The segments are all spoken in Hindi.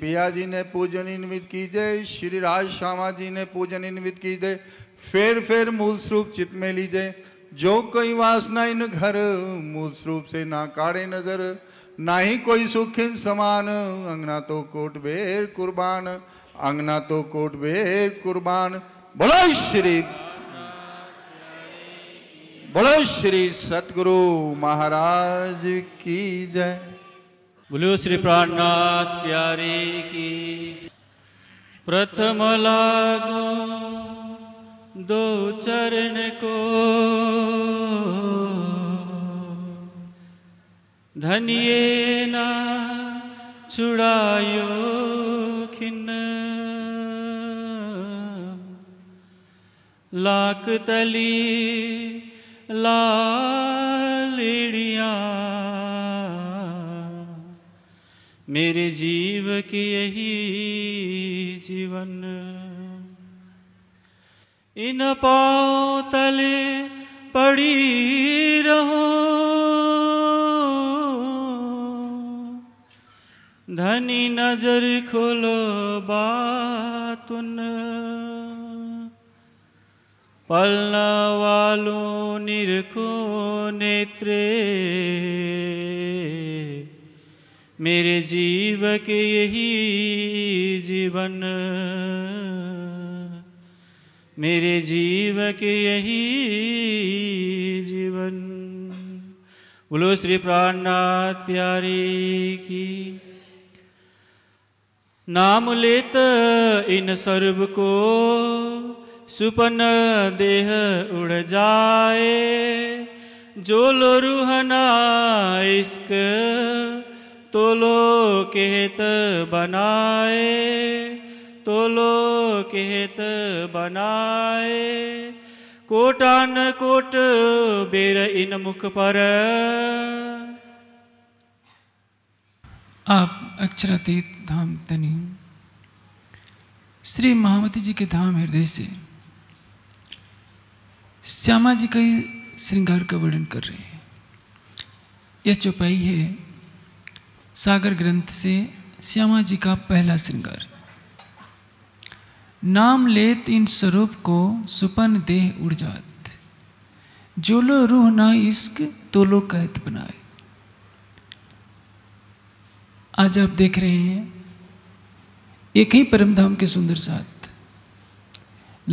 पिया जी ने पूजन इन्वित की जय श्री राज श्यामा जी ने पूजन इन्वित की जय फिर फिर मूल स्वरूप चित में लीजय जो कोई वासना इन घर मूल स्वरूप से ना काढ़े नजर ना ही कोई सुख इन समान अंगना तो कोट बेर कुर्बान अंगना तो कोट बेर कुर्बान बोलो श्री बोलो श्री सतगुरु महाराज की जय बोलो श्री प्राणनाथ प्यारे की प्रथम लागो दो चरण को धनिये ना छुड़ायो खिन्न लाख तली लालिड़िया मेरे जीव की यही जीवन इन पाँव तले पड़ी रहो धनी नजर खोलो बातुन पलना वालों निरखो नेत्रे मेरे जीव के यही जीवन मेरे जीव के यही जीवन बोलो श्री प्राणनाथ प्यारे की नाम लेत इन सर्व को सुपन देह उड़ जाए जो लो रूहना इश्क तो केत बनाए तो केत बनाए कोटान कोट बेर इन मुख पर आप अक्षरातीत धाम तनी श्री महामती जी के धाम हृदय से श्यामा जी का श्रृंगार का वर्णन कर रहे हैं यह चौपाई है सागर ग्रंथ से श्यामा जी का पहला श्रृंगार नाम लेत इन स्वरूप को सुपन देह उड़ जात जो लो रूह ना इश्क तो लो कहत बनाए आज आप देख रहे हैं एक ही परमधाम के सुंदर साथ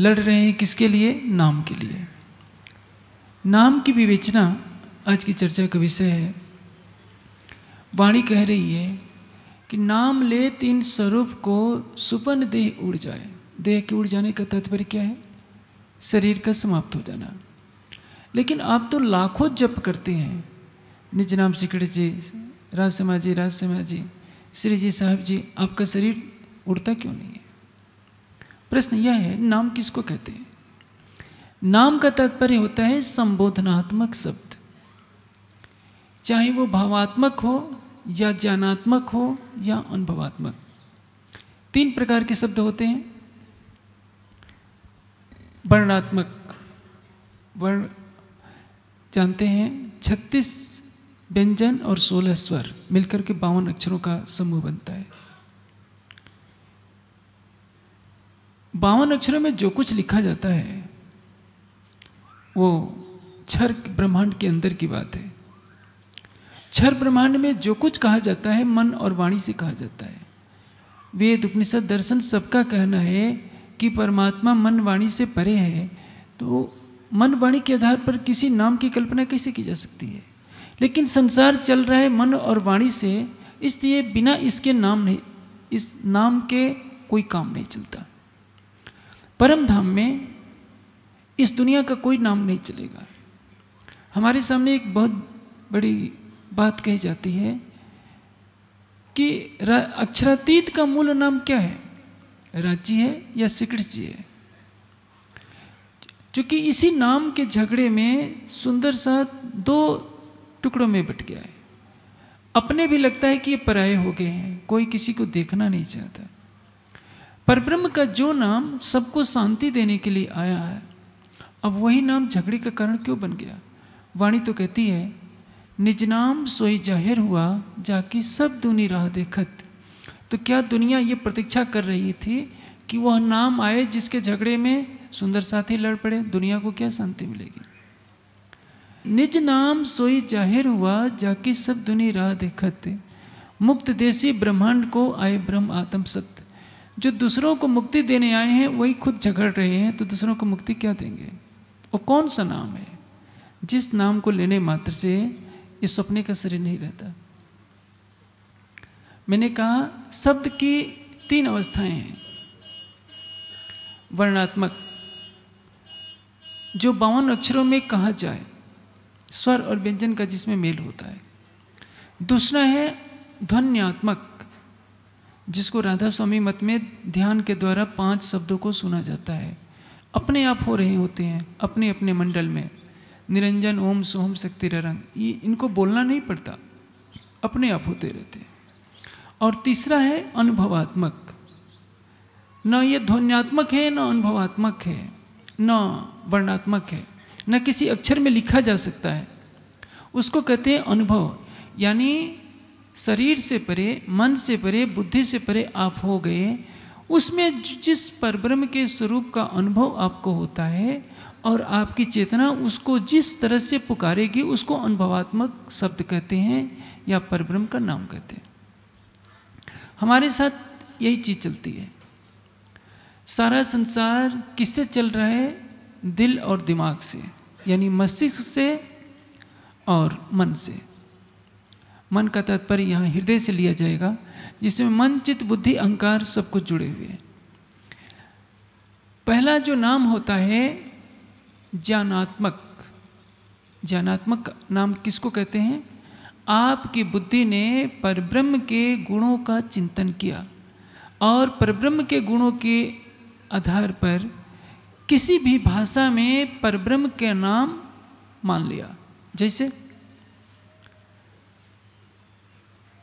लड़ रहे हैं किसके लिए नाम के लिए नाम की विवेचना आज की चर्चा का विषय है वाणी कह रही है कि नाम ले तीन स्वरूप को सुपन देह उड़ जाए देह के उड़ जाने का तात्पर्य क्या है शरीर का समाप्त हो जाना लेकिन आप तो लाखों जप करते हैं निज नाम सिकड़ जी राज जी राज जी श्री जी साहब जी आपका शरीर उड़ता क्यों नहीं है प्रश्न यह है नाम किसको कहते हैं नाम का तात्पर्य होता है संबोधनात्मक शब्द चाहे वो भावात्मक हो या ज्ञानात्मक हो या अनुभवात्मक तीन प्रकार के शब्द होते हैं वर्णात्मक वर्ण जानते हैं छत्तीस व्यंजन और सोलह स्वर मिलकर के बावन अक्षरों का समूह बनता है बावन अक्षरों में जो कुछ लिखा जाता है वो छर ब्रह्मांड के अंदर की बात है क्षर ब्रह्मांड में जो कुछ कहा जाता है मन और वाणी से कहा जाता है वेद उपनिषद दर्शन सबका कहना है कि परमात्मा मन वाणी से परे है तो मन वाणी के आधार पर किसी नाम की कल्पना कैसे की जा सकती है लेकिन संसार चल रहा है मन और वाणी से इसलिए बिना इसके नाम नहीं इस नाम के कोई काम नहीं चलता परम धाम में इस दुनिया का कोई नाम नहीं चलेगा हमारे सामने एक बहुत बड़ी बात कही जाती है कि अक्षरातीत का मूल नाम क्या है राज्य है या श्री जी है क्योंकि इसी नाम के झगड़े में सुंदर सा दो टुकड़ों में बट गया है अपने भी लगता है कि ये पराये हो गए हैं कोई किसी को देखना नहीं चाहता पर ब्रह्म का जो नाम सबको शांति देने के लिए आया है अब वही नाम झगड़े का कारण क्यों बन गया वाणी तो कहती है निज नाम सोई जाहिर हुआ जाकि सब दुनी राह देखत तो क्या दुनिया ये प्रतीक्षा कर रही थी कि वह नाम आए जिसके झगड़े में सुंदर साथी लड़ पड़े दुनिया को क्या शांति मिलेगी निज नाम सोई जाहिर हुआ जाकि सब दुनी राह देखत मुक्त देशी ब्रह्मांड को आए ब्रह्म आत्म सत्य जो दूसरों को मुक्ति देने आए हैं वही खुद झगड़ रहे हैं तो दूसरों को मुक्ति क्या देंगे वो कौन सा नाम है जिस नाम को लेने मात्र से ये सपने का शरीर नहीं रहता मैंने कहा शब्द की तीन अवस्थाएं हैं वर्णात्मक जो बावन अक्षरों में कहा जाए स्वर और व्यंजन का जिसमें मेल होता है दूसरा है ध्वन्यात्मक जिसको राधा स्वामी मत में ध्यान के द्वारा पांच शब्दों को सुना जाता है अपने आप हो रहे होते हैं अपने अपने मंडल में निरंजन ओम सोम शक्ति रंग ये इनको बोलना नहीं पड़ता अपने आप होते रहते हैं और तीसरा है अनुभवात्मक न ये ध्वन्यात्मक है न अनुभवात्मक है न वर्णात्मक है न किसी अक्षर में लिखा जा सकता है उसको कहते हैं अनुभव यानी शरीर से परे मन से परे बुद्धि से परे आप हो गए उसमें जिस परब्रह्म के स्वरूप का अनुभव आपको होता है और आपकी चेतना उसको जिस तरह से पुकारेगी उसको अनुभवात्मक शब्द कहते हैं या परब्रह्म का नाम कहते हैं हमारे साथ यही चीज़ चलती है सारा संसार किससे चल रहा है दिल और दिमाग से यानी मस्तिष्क से और मन से मन का तात्पर्य यहाँ हृदय से लिया जाएगा जिसमें मन चित्त बुद्धि अहंकार सब कुछ जुड़े हुए हैं पहला जो नाम होता है ज्ञानात्मक ज्ञानात्मक नाम किसको कहते हैं आपकी बुद्धि ने परब्रह्म के गुणों का चिंतन किया और परब्रह्म के गुणों के आधार पर किसी भी भाषा में परब्रह्म के नाम मान लिया जैसे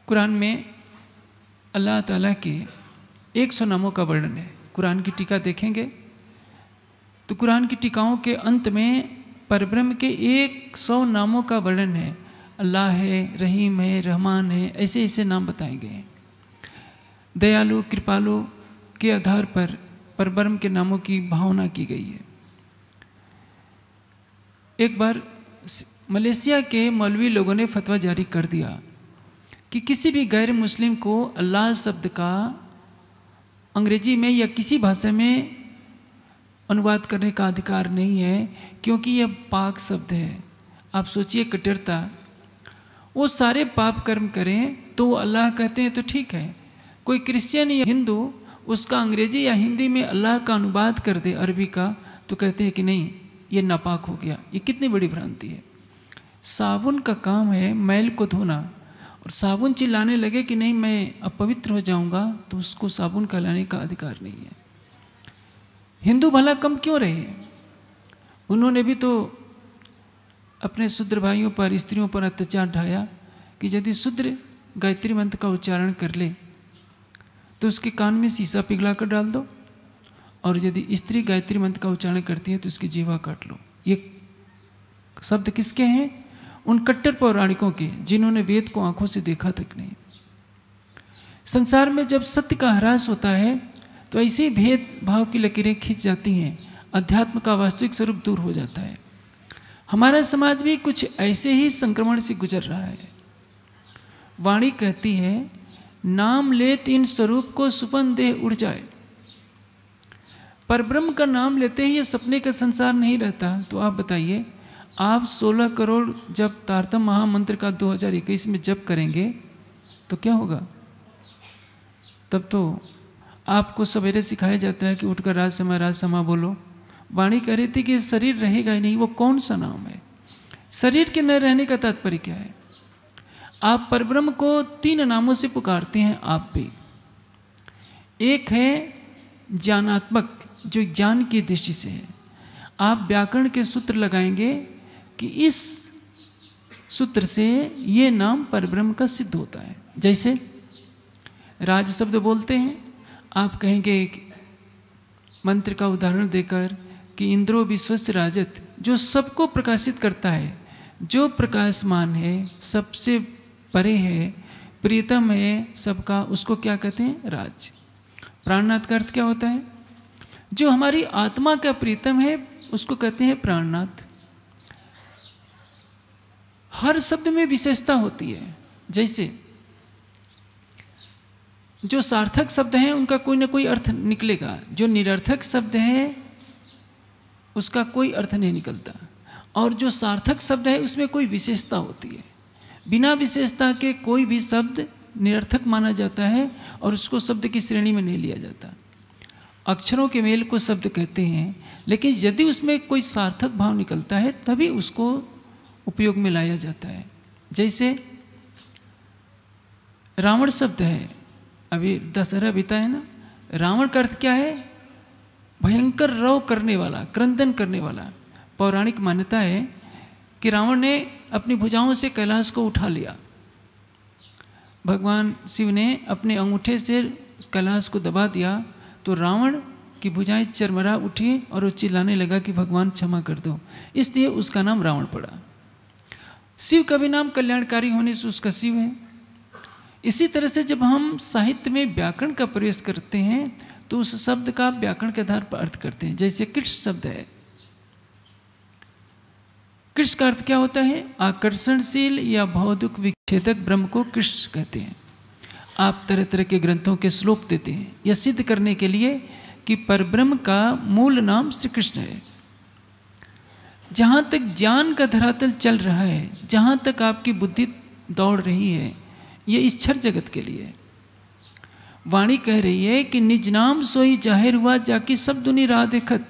कुरान में अल्लाह ताला के एक सौ नामों का वर्णन है कुरान की टीका देखेंगे तो कुरान की टिकाओं के अंत में परब्रह्म के एक सौ नामों का वर्णन है अल्लाह है रहीम है रहमान है ऐसे ऐसे नाम बताए गए हैं दयालु कृपालु के आधार पर परब्रह्म के नामों की भावना की गई है एक बार मलेशिया के मौलवी लोगों ने फतवा जारी कर दिया कि किसी भी गैर मुस्लिम को अल्लाह शब्द का अंग्रेजी में या किसी भाषा में अनुवाद करने का अधिकार नहीं है क्योंकि यह पाक शब्द है आप सोचिए कट्टरता वो सारे पाप कर्म करें तो अल्लाह कहते हैं तो ठीक है कोई क्रिश्चियन या हिंदू उसका अंग्रेजी या हिंदी में अल्लाह का अनुवाद कर दे अरबी का तो कहते हैं कि नहीं ये नापाक हो गया ये कितनी बड़ी भ्रांति है साबुन का काम है मैल को धोना और साबुन चिल्लाने लगे कि नहीं मैं अपवित्र हो जाऊंगा तो उसको साबुन कहलाने का अधिकार नहीं है हिंदू भला कम क्यों रहे उन्होंने भी तो अपने शूद्र भाइयों पर स्त्रियों पर अत्याचार ढाया कि यदि शूद्र गायत्री मंत्र का उच्चारण कर ले तो उसके कान में शीशा पिघला कर डाल दो और यदि स्त्री गायत्री मंत्र का उच्चारण करती है तो उसकी जीवा काट लो ये शब्द किसके हैं उन कट्टर पौराणिकों के जिन्होंने वेद को आंखों से देखा तक नहीं संसार में जब सत्य का ह्रास होता है तो ऐसे भेद भाव की लकीरें खींच जाती हैं अध्यात्म का वास्तविक स्वरूप दूर हो जाता है हमारा समाज भी कुछ ऐसे ही संक्रमण से गुजर रहा है वाणी कहती है नाम लेत इन स्वरूप को सुपन देह उड़ जाए पर ब्रह्म का नाम लेते ही ये सपने का संसार नहीं रहता तो आप बताइए आप 16 करोड़ जब तारतम महामंत्र का 2021 में जप करेंगे तो क्या होगा तब तो आपको सवेरे सिखाया जाता है कि उठकर राज राज समा बोलो वाणी कह रही थी कि शरीर रहेगा ही नहीं वो कौन सा नाम है शरीर के न रहने का तात्पर्य क्या है आप परब्रह्म को तीन नामों से पुकारते हैं आप भी एक है ज्ञानात्मक जो ज्ञान की दृष्टि से है आप व्याकरण के सूत्र लगाएंगे कि इस सूत्र से ये नाम परब्रह्म का सिद्ध होता है जैसे राज शब्द बोलते हैं आप कहेंगे एक मंत्र का उदाहरण देकर कि इंद्रो विश्वस्य राजत जो सबको प्रकाशित करता है जो प्रकाशमान है सबसे परे है प्रीतम है सबका उसको क्या कहते हैं राज प्राणनाथ का अर्थ क्या होता है जो हमारी आत्मा का प्रीतम है उसको कहते हैं प्राणनाथ हर शब्द में विशेषता होती है जैसे जो सार्थक शब्द हैं उनका कोई ना कोई अर्थ निकलेगा जो निरर्थक शब्द है उसका कोई अर्थ नहीं निकलता और जो सार्थक शब्द है उसमें कोई विशेषता होती है बिना विशेषता के कोई भी शब्द निरर्थक माना जाता है और उसको शब्द की श्रेणी में नहीं लिया जाता अक्षरों के मेल को शब्द कहते हैं लेकिन यदि उसमें कोई सार्थक भाव निकलता है तभी उसको उपयोग में लाया जाता है जैसे रावण शब्द है अभी दशहरा बीता है ना रावण का अर्थ क्या है भयंकर रव करने वाला क्रंदन करने वाला पौराणिक मान्यता है कि रावण ने अपनी भुजाओं से कैलाश को उठा लिया भगवान शिव ने अपने अंगूठे से कैलाश को दबा दिया तो रावण की भुजाएं चरमरा उठी और वो चिल्लाने लगा कि भगवान क्षमा कर दो इसलिए उसका नाम रावण पड़ा शिव का भी नाम कल्याणकारी होने से उसका शिव है इसी तरह से जब हम साहित्य में व्याकरण का प्रवेश करते हैं तो उस शब्द का व्याकरण के आधार पर अर्थ करते हैं जैसे कृष्ण शब्द है कृष्ण का अर्थ क्या होता है आकर्षणशील या भौतिक विच्छेदक ब्रह्म को कृष्ण कहते हैं आप तरह तरह के ग्रंथों के श्लोक देते हैं यह सिद्ध करने के लिए कि परब्रह्म का मूल नाम श्री कृष्ण है जहाँ तक ज्ञान का धरातल चल रहा है जहाँ तक आपकी बुद्धि दौड़ रही है ये इस क्षर जगत के लिए वाणी कह रही है कि निज नाम सोई जाहिर हुआ जाकि सब दुनी राह देखत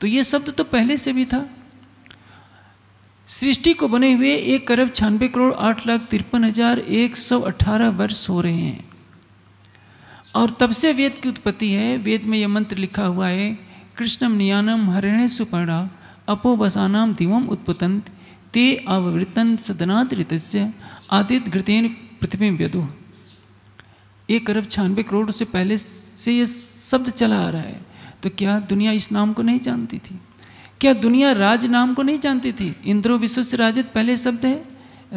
तो ये शब्द तो पहले से भी था सृष्टि को बने हुए एक अरब छियानबे करोड़ आठ लाख तिरपन हजार एक सौ अठारह वर्ष हो रहे हैं और तब से वेद की उत्पत्ति है वेद में यह मंत्र लिखा हुआ है कृष्णम नियानम हरिणे सुपर्णा बसानाम दिवम उत्पतंत ते आवृतन सदनाद ऋत आदित घृतेन प्रतिबिंब यदु एक अरब छियानवे करोड़ से पहले से ये शब्द चला आ रहा है तो क्या दुनिया इस नाम को नहीं जानती थी क्या दुनिया राज नाम को नहीं जानती थी इंद्रो विश्व से राजित पहले शब्द है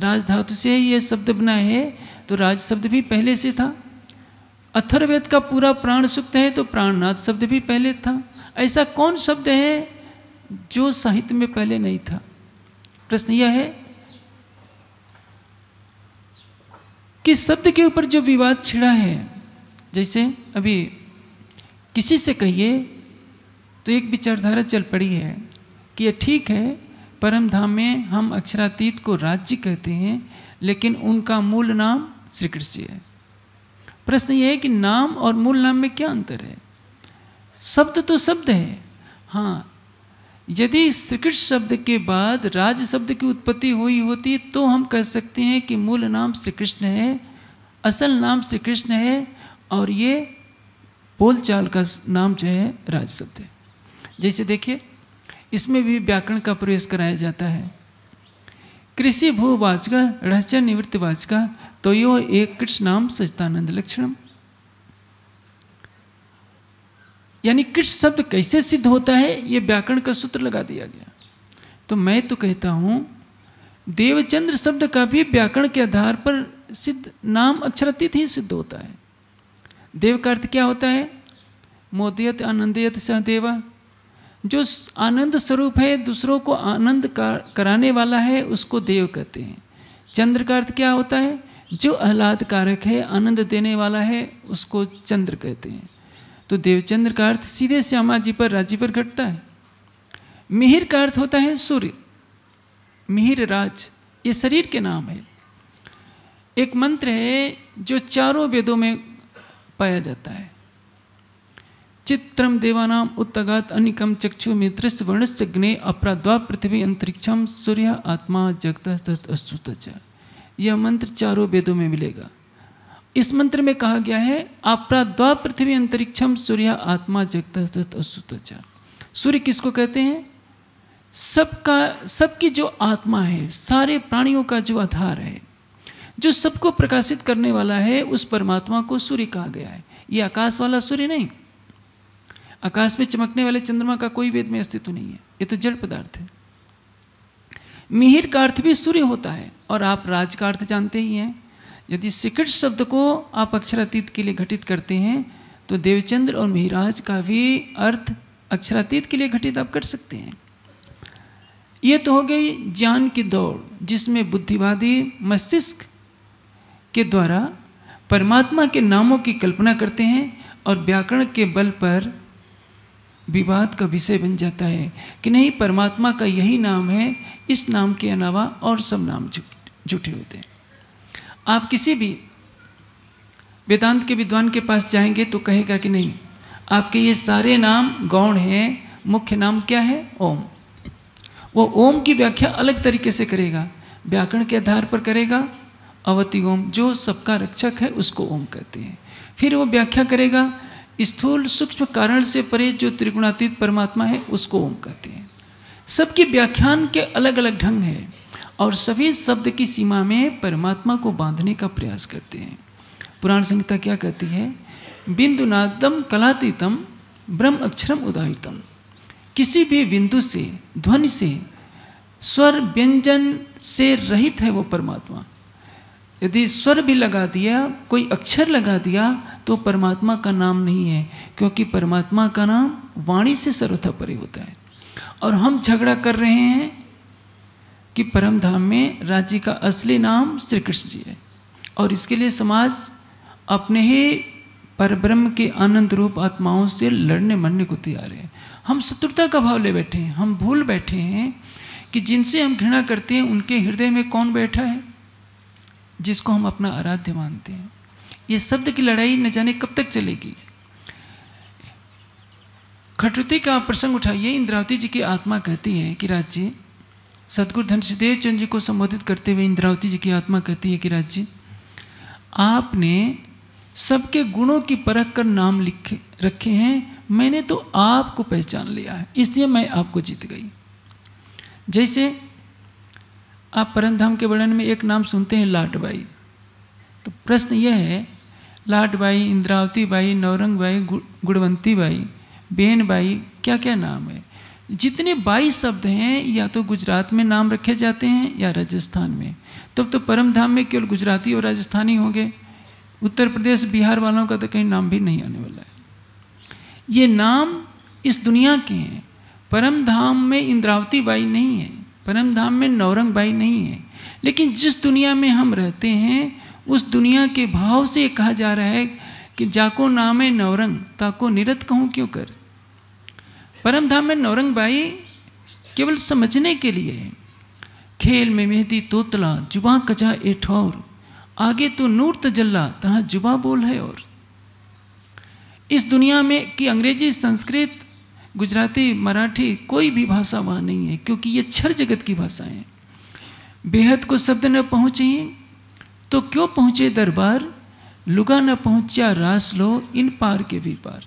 राज धातु से ये शब्द बना है तो राज शब्द भी पहले से था अथर्वेद का पूरा प्राण सुक्त है तो प्राणनाथ शब्द भी पहले था ऐसा कौन शब्द है जो साहित्य में पहले नहीं था प्रश्न यह है कि शब्द के ऊपर जो विवाद छिड़ा है जैसे अभी किसी से कहिए तो एक विचारधारा चल पड़ी है कि यह ठीक है परम धाम में हम अक्षरातीत को राज्य कहते हैं लेकिन उनका मूल नाम श्री कृष्ण है प्रश्न ये है कि नाम और मूल नाम में क्या अंतर है शब्द तो शब्द है हाँ यदि श्रीकृष्ण शब्द के बाद राज शब्द की उत्पत्ति हुई होती तो हम कह सकते हैं कि मूल नाम श्री कृष्ण है असल नाम श्री कृष्ण है और ये बोलचाल का नाम जो है राज शब्द है जैसे देखिए इसमें भी व्याकरण का प्रवेश कराया जाता है कृषि भूवाचक रहस्य निवृत्तिवाचक तो यो एक कृष्ण नाम सचतानंद लक्षणम यानी किस शब्द कैसे सिद्ध होता है ये व्याकरण का सूत्र लगा दिया गया तो मैं तो कहता हूँ देवचंद्र शब्द का भी व्याकरण के आधार पर सिद्ध नाम अक्षरतीत ही सिद्ध होता है देव का अर्थ क्या होता है मोदयत आनंदयत सहदेवा जो आनंद स्वरूप है दूसरों को आनंद कराने वाला है उसको देव कहते हैं चंद्र का अर्थ क्या होता है जो आह्लाद कारक है आनंद देने वाला है उसको चंद्र कहते हैं तो देवचंद्र का अर्थ सीधे श्यामा जी पर राज्य पर घटता है मिहिर का अर्थ होता है सूर्य मिहिर राज ये शरीर के नाम है एक मंत्र है जो चारों वेदों में पाया जाता है चित्रम देवानाम उत्तगात अनिकम चक्षु मित्र वर्णस्य अपराध्वा पृथ्वी अंतरिक्षम सूर्य आत्मा जगत अस्तुत यह मंत्र चारों वेदों में मिलेगा इस मंत्र में कहा गया है आपरा द्वा पृथ्वी अंतरिक्षम सूर्य आत्मा जगत असुतचा सूर्य किसको कहते हैं सबका सबकी जो आत्मा है सारे प्राणियों का जो आधार है जो सबको प्रकाशित करने वाला है उस परमात्मा को सूर्य कहा गया है ये आकाश वाला सूर्य नहीं आकाश में चमकने वाले चंद्रमा का कोई वेद में अस्तित्व नहीं है ये तो जड़ पदार्थ है मिहिर का अर्थ भी सूर्य होता है और आप राज का अर्थ जानते ही हैं यदि सिकट शब्द को आप अक्षरातीत के लिए घटित करते हैं तो देवचंद्र और मिहराज का भी अर्थ अक्षरातीत के लिए घटित आप कर सकते हैं ये तो हो गई ज्ञान की दौड़ जिसमें बुद्धिवादी मस्तिष्क के द्वारा परमात्मा के नामों की कल्पना करते हैं और व्याकरण के बल पर विवाद का विषय बन जाता है कि नहीं परमात्मा का यही नाम है इस नाम के अलावा और सब नाम जुटे होते हैं आप किसी भी वेदांत के विद्वान के पास जाएंगे तो कहेगा कि नहीं आपके ये सारे नाम गौण हैं मुख्य नाम क्या है ओम वो ओम की व्याख्या अलग तरीके से करेगा व्याकरण के आधार पर करेगा अवति ओम जो सबका रक्षक है उसको ओम कहते हैं फिर वो व्याख्या करेगा स्थूल सूक्ष्म कारण से परे जो त्रिगुणातीत परमात्मा है उसको ओम कहते हैं सबकी व्याख्यान के अलग अलग ढंग है और सभी शब्द की सीमा में परमात्मा को बांधने का प्रयास करते हैं पुराण संहिता क्या कहती है बिंदुनादम कलातीतम ब्रह्म अक्षरम उदाहितम किसी भी बिंदु से ध्वनि से स्वर व्यंजन से रहित है वो परमात्मा यदि स्वर भी लगा दिया कोई अक्षर लगा दिया तो परमात्मा का नाम नहीं है क्योंकि परमात्मा का नाम वाणी से सर्वथा परे होता है और हम झगड़ा कर रहे हैं कि परम धाम में राज्य का असली नाम श्री कृष्ण जी है और इसके लिए समाज अपने ही परब्रह्म के आनंद रूप आत्माओं से लड़ने मरने को तैयार है हम शत्रुता का भाव ले बैठे हैं हम भूल बैठे हैं कि जिनसे हम घृणा करते हैं उनके हृदय में कौन बैठा है जिसको हम अपना आराध्य मानते हैं ये शब्द की लड़ाई न जाने कब तक चलेगी खटुती का प्रसंग उठाइए इंद्रावती जी की आत्मा कहती है कि राज्य सदगुरु धन सिद्धेव चंद जी को संबोधित करते हुए इंद्रावती जी की आत्मा कहती है कि राज जी आपने सबके गुणों की परख कर नाम लिखे रखे हैं मैंने तो आपको पहचान लिया है इसलिए मैं आपको जीत गई जैसे आप परमधाम के वर्णन में एक नाम सुनते हैं लाटबाई तो प्रश्न यह है लाटबाई इंद्रावती बाई नवरंग बाई गुणवंती बाई बेन बाई क्या क्या नाम है जितने बाई शब्द हैं या तो गुजरात में नाम रखे जाते हैं या राजस्थान में तब तो परम धाम में केवल गुजराती और राजस्थानी होंगे उत्तर प्रदेश बिहार वालों का तो कहीं नाम भी नहीं आने वाला है ये नाम इस दुनिया के हैं परम धाम में इंद्रावती बाई नहीं है परम धाम में नवरंग बाई नहीं है लेकिन जिस दुनिया में हम रहते हैं उस दुनिया के भाव से कहा जा रहा है कि जाको नाम है नवरंग ताको निरत कहूँ क्यों कर परम धाम में नौरंग भाई केवल समझने के लिए खेल में मेहदी तोतला जुबा कजा एठौर आगे तो नूर तजल्ला तहा जुबा बोल है और इस दुनिया में कि अंग्रेजी संस्कृत गुजराती मराठी कोई भी भाषा वहाँ नहीं है क्योंकि ये छर जगत की भाषा है बेहद को शब्द न पहुँचे तो क्यों पहुँचे दरबार लुगा न पहुँचा रास लो इन पार के भी पार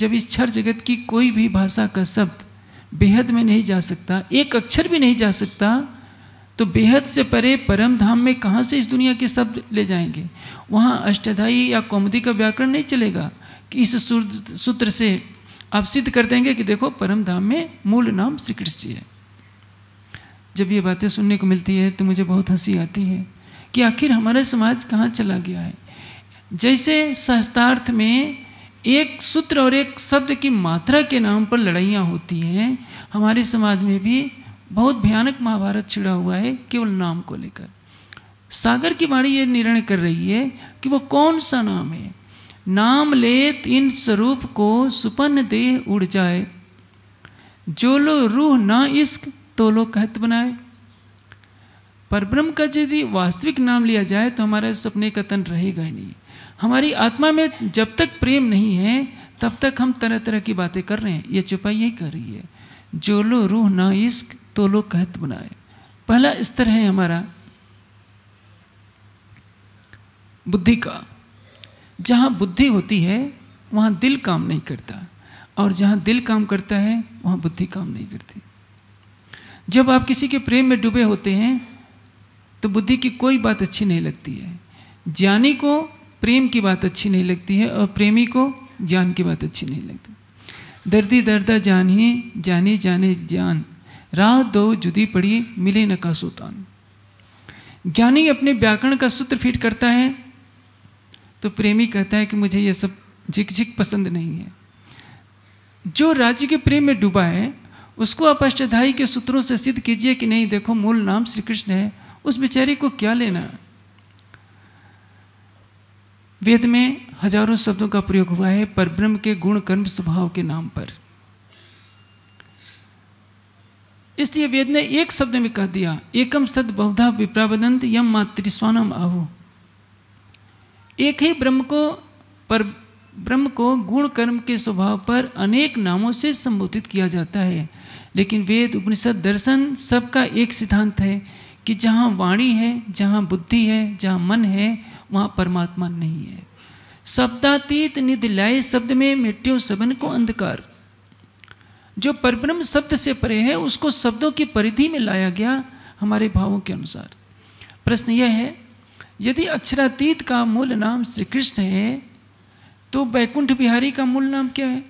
जब इस क्षर जगत की कोई भी भाषा का शब्द बेहद में नहीं जा सकता एक अक्षर भी नहीं जा सकता तो बेहद से परे परम धाम में कहाँ से इस दुनिया के शब्द ले जाएंगे वहाँ अष्टाधायी या कौमदी का व्याकरण नहीं चलेगा कि इस सूत्र से आप सिद्ध कर देंगे कि देखो परम धाम में मूल नाम श्री कृष्ण जी है जब ये बातें सुनने को मिलती है तो मुझे बहुत हंसी आती है कि आखिर हमारा समाज कहाँ चला गया है जैसे शास्त्रार्थ में एक सूत्र और एक शब्द की मात्रा के नाम पर लड़ाइयाँ होती हैं हमारे समाज में भी बहुत भयानक महाभारत छिड़ा हुआ है केवल नाम को लेकर सागर की वाणी ये निर्णय कर रही है कि वो कौन सा नाम है नाम लेत इन स्वरूप को सुपन्न देह उड़ जाए जो लो रूह ना इश्क तो लो कहत बनाए पर ब्रह्म का यदि वास्तविक नाम लिया जाए तो हमारा सपने कतन रहेगा ही नहीं हमारी आत्मा में जब तक प्रेम नहीं है तब तक हम तरह तरह की बातें कर रहे हैं ये चुपाई यही कर रही है जो लो रूह ना इश्क तो लो कहत बनाए पहला स्तर है हमारा बुद्धि का जहाँ बुद्धि होती है वहाँ दिल काम नहीं करता और जहाँ दिल काम करता है वहाँ बुद्धि काम नहीं करती जब आप किसी के प्रेम में डूबे होते हैं तो बुद्धि की कोई बात अच्छी नहीं लगती है ज्ञानी को प्रेम की बात अच्छी नहीं लगती है और प्रेमी को ज्ञान की बात अच्छी नहीं लगती दर्दी दर्दा जान ही जाने जाने ज्ञान राह दो जुदी पड़ी मिले न का सुतान ज्ञानी अपने व्याकरण का सूत्र फिट करता है तो प्रेमी कहता है कि मुझे यह सब झिकझिक पसंद नहीं है जो राज्य के प्रेम में डूबा है उसको आप अष्टधाई के सूत्रों से सिद्ध कीजिए कि नहीं देखो मूल नाम श्री कृष्ण है उस बेचारे को क्या लेना वेद में हजारों शब्दों का प्रयोग हुआ है पर ब्रह्म के गुण कर्म स्वभाव के नाम पर इसलिए वेद ने एक शब्द में कह दिया एकम सद बहुधा विप्रावदंत यम मातृस्वानम आहु एक ही ब्रह्म को पर ब्रह्म को गुण कर्म के स्वभाव पर अनेक नामों से संबोधित किया जाता है लेकिन वेद उपनिषद दर्शन सबका एक सिद्धांत है कि जहाँ वाणी है जहाँ बुद्धि है जहाँ मन है वहाँ परमात्मा नहीं है शब्दातीत लय शब्द में मिट्टियों सबन को अंधकार जो परब्रह्म शब्द से परे है उसको शब्दों की परिधि में लाया गया हमारे भावों के अनुसार प्रश्न यह है यदि अक्षरातीत का मूल नाम श्री कृष्ण है तो बैकुंठ बिहारी का मूल नाम क्या है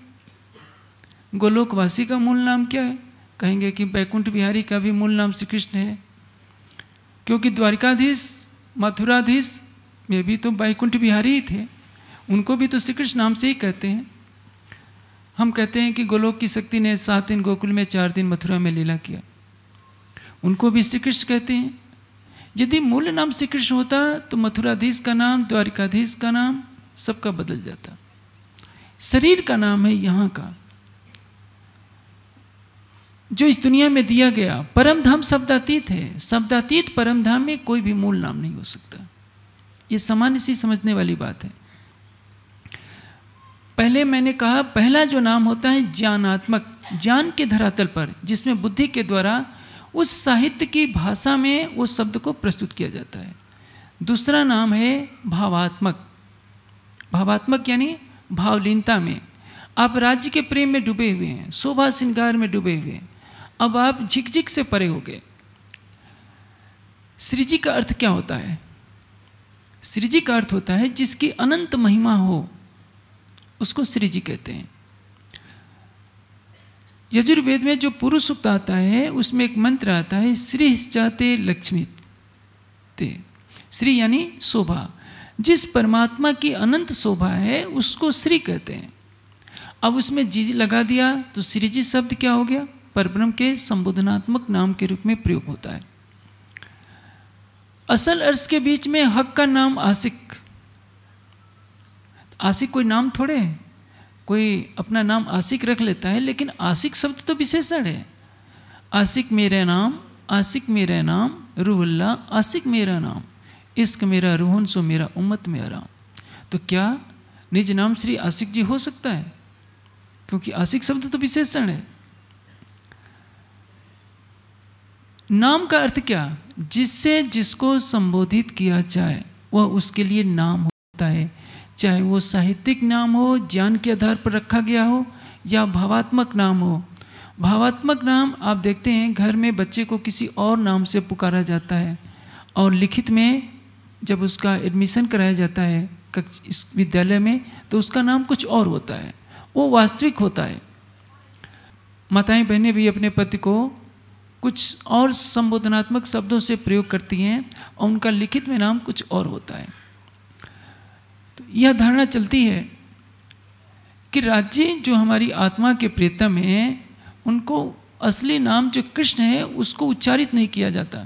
गोलोकवासी का मूल नाम क्या है कहेंगे कि बैकुंठ बिहारी का भी मूल नाम श्री कृष्ण है क्योंकि द्वारिकाधीश मथुराधीश वे भी तो बैकुंठ बिहारी ही थे उनको भी तो श्री कृष्ण नाम से ही कहते हैं हम कहते हैं कि गोलोक की शक्ति ने सात दिन गोकुल में चार दिन मथुरा में लीला किया उनको भी श्री कृष्ण कहते हैं यदि मूल नाम श्री कृष्ण होता तो मथुराधीश का नाम द्वारिकाधीश का नाम सबका बदल जाता शरीर का नाम है यहाँ का जो इस दुनिया में दिया गया परमधाम शब्दातीत है शब्दातीत परमधाम में कोई भी मूल नाम नहीं हो सकता ये सामान्य सी समझने वाली बात है पहले मैंने कहा पहला जो नाम होता है ज्ञानात्मक ज्ञान के धरातल पर जिसमें बुद्धि के द्वारा उस साहित्य की भाषा में उस शब्द को प्रस्तुत किया जाता है दूसरा नाम है भावात्मक भावात्मक यानी भावलीनता में आप राज्य के प्रेम में डूबे हुए हैं शोभा श्रृंगार में डूबे हुए हैं अब आप झिकझिक से परे हो गए सृजी का अर्थ क्या होता है सृजी का अर्थ होता है जिसकी अनंत महिमा हो उसको सृजी कहते हैं यजुर्वेद में जो पुरुष सूक्त आता है उसमें एक मंत्र आता है श्री जाते लक्ष्मी ते श्री यानी शोभा जिस परमात्मा की अनंत शोभा है उसको श्री कहते हैं अब उसमें जी लगा दिया तो श्रीजी शब्द क्या हो गया परब्रह्म के संबोधनात्मक नाम के रूप में प्रयोग होता है असल अर्ज के बीच में हक का नाम आसिक आसिक कोई नाम थोड़े है कोई अपना नाम आसिक रख लेता है लेकिन आसिक शब्द तो विशेषण है आसिक मेरा नाम आसिक मेरा नाम रूहल्ला आसिक मेरा नाम इश्क मेरा रूहन सो मेरा उम्मत मेरा तो क्या निज नाम श्री आसिक जी हो सकता है क्योंकि आसिक शब्द तो विशेषण है नाम का अर्थ क्या जिससे जिसको संबोधित किया जाए वह उसके लिए नाम होता है चाहे वो साहित्यिक नाम हो ज्ञान के आधार पर रखा गया हो या भावात्मक नाम हो भावात्मक नाम आप देखते हैं घर में बच्चे को किसी और नाम से पुकारा जाता है और लिखित में जब उसका एडमिशन कराया जाता है इस विद्यालय में तो उसका नाम कुछ और होता है वो वास्तविक होता है माताएं बहनें भी अपने पति को कुछ और संबोधनात्मक शब्दों से प्रयोग करती हैं और उनका लिखित में नाम कुछ और होता है तो यह धारणा चलती है कि राज्य जो हमारी आत्मा के प्रियतम हैं उनको असली नाम जो कृष्ण है उसको उच्चारित नहीं किया जाता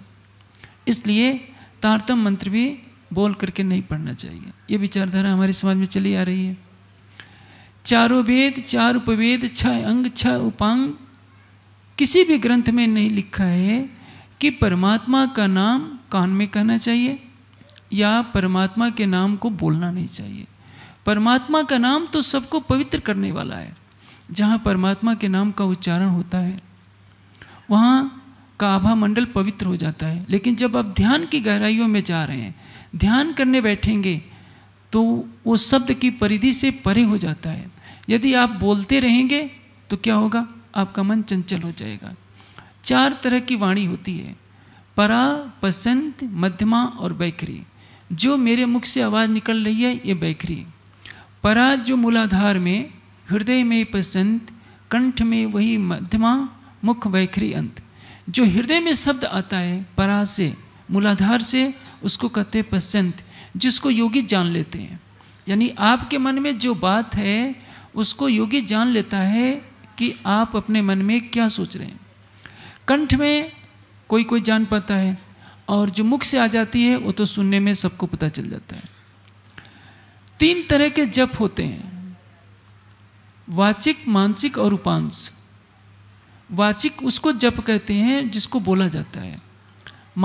इसलिए तारतम मंत्र भी बोल करके नहीं पढ़ना चाहिए ये विचारधारा हमारे समाज में चली आ रही है चारों वेद चार उपवेद छह अंग छह उपांग किसी भी ग्रंथ में नहीं लिखा है कि परमात्मा का नाम कान में कहना चाहिए या परमात्मा के नाम को बोलना नहीं चाहिए परमात्मा का नाम तो सबको पवित्र करने वाला है जहाँ परमात्मा के नाम का उच्चारण होता है वहाँ का आभा मंडल पवित्र हो जाता है लेकिन जब आप ध्यान की गहराइयों में जा रहे हैं ध्यान करने बैठेंगे तो वो शब्द की परिधि से परे हो जाता है यदि आप बोलते रहेंगे तो क्या होगा आपका मन चंचल हो जाएगा चार तरह की वाणी होती है परा पसंत मध्यमा और बैखरी जो मेरे मुख से आवाज़ निकल रही है ये बैखरी परा जो मूलाधार में हृदय में पसंत कंठ में वही मध्यमा मुख बैखरी अंत जो हृदय में शब्द आता है परा से मूलाधार से उसको कहते हैं पसंत जिसको योगी जान लेते हैं यानी आपके मन में जो बात है उसको योगी जान लेता है कि आप अपने मन में क्या सोच रहे हैं कंठ में कोई कोई जान पाता है और जो मुख से आ जाती है वो तो सुनने में सबको पता चल जाता है तीन तरह के जप होते हैं वाचिक मानसिक और उपांश वाचिक उसको जप कहते हैं जिसको बोला जाता है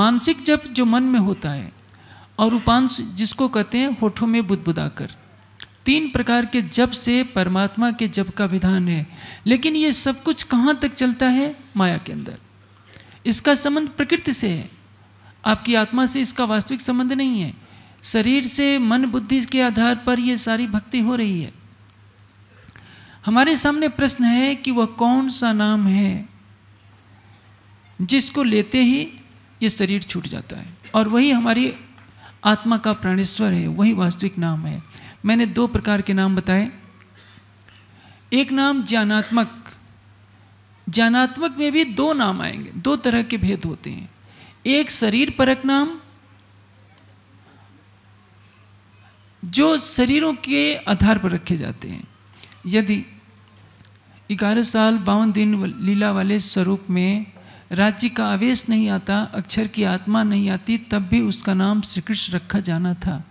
मानसिक जप जो मन में होता है और उपांश जिसको कहते हैं होठों में बुदबुदाकर तीन प्रकार के जप से परमात्मा के जप का विधान है लेकिन ये सब कुछ कहाँ तक चलता है माया के अंदर इसका संबंध प्रकृति से है आपकी आत्मा से इसका वास्तविक संबंध नहीं है शरीर से मन बुद्धि के आधार पर ये सारी भक्ति हो रही है हमारे सामने प्रश्न है कि वह कौन सा नाम है जिसको लेते ही ये शरीर छूट जाता है और वही हमारी आत्मा का प्राणेश्वर है वही वास्तविक नाम है मैंने दो प्रकार के नाम बताए एक नाम ज्ञानात्मक ज्ञानात्मक में भी दो नाम आएंगे दो तरह के भेद होते हैं एक शरीर परक नाम जो शरीरों के आधार पर रखे जाते हैं यदि ग्यारह साल बावन दिन लीला वाले स्वरूप में राज्य का आवेश नहीं आता अक्षर की आत्मा नहीं आती तब भी उसका नाम श्री कृष्ण रखा जाना था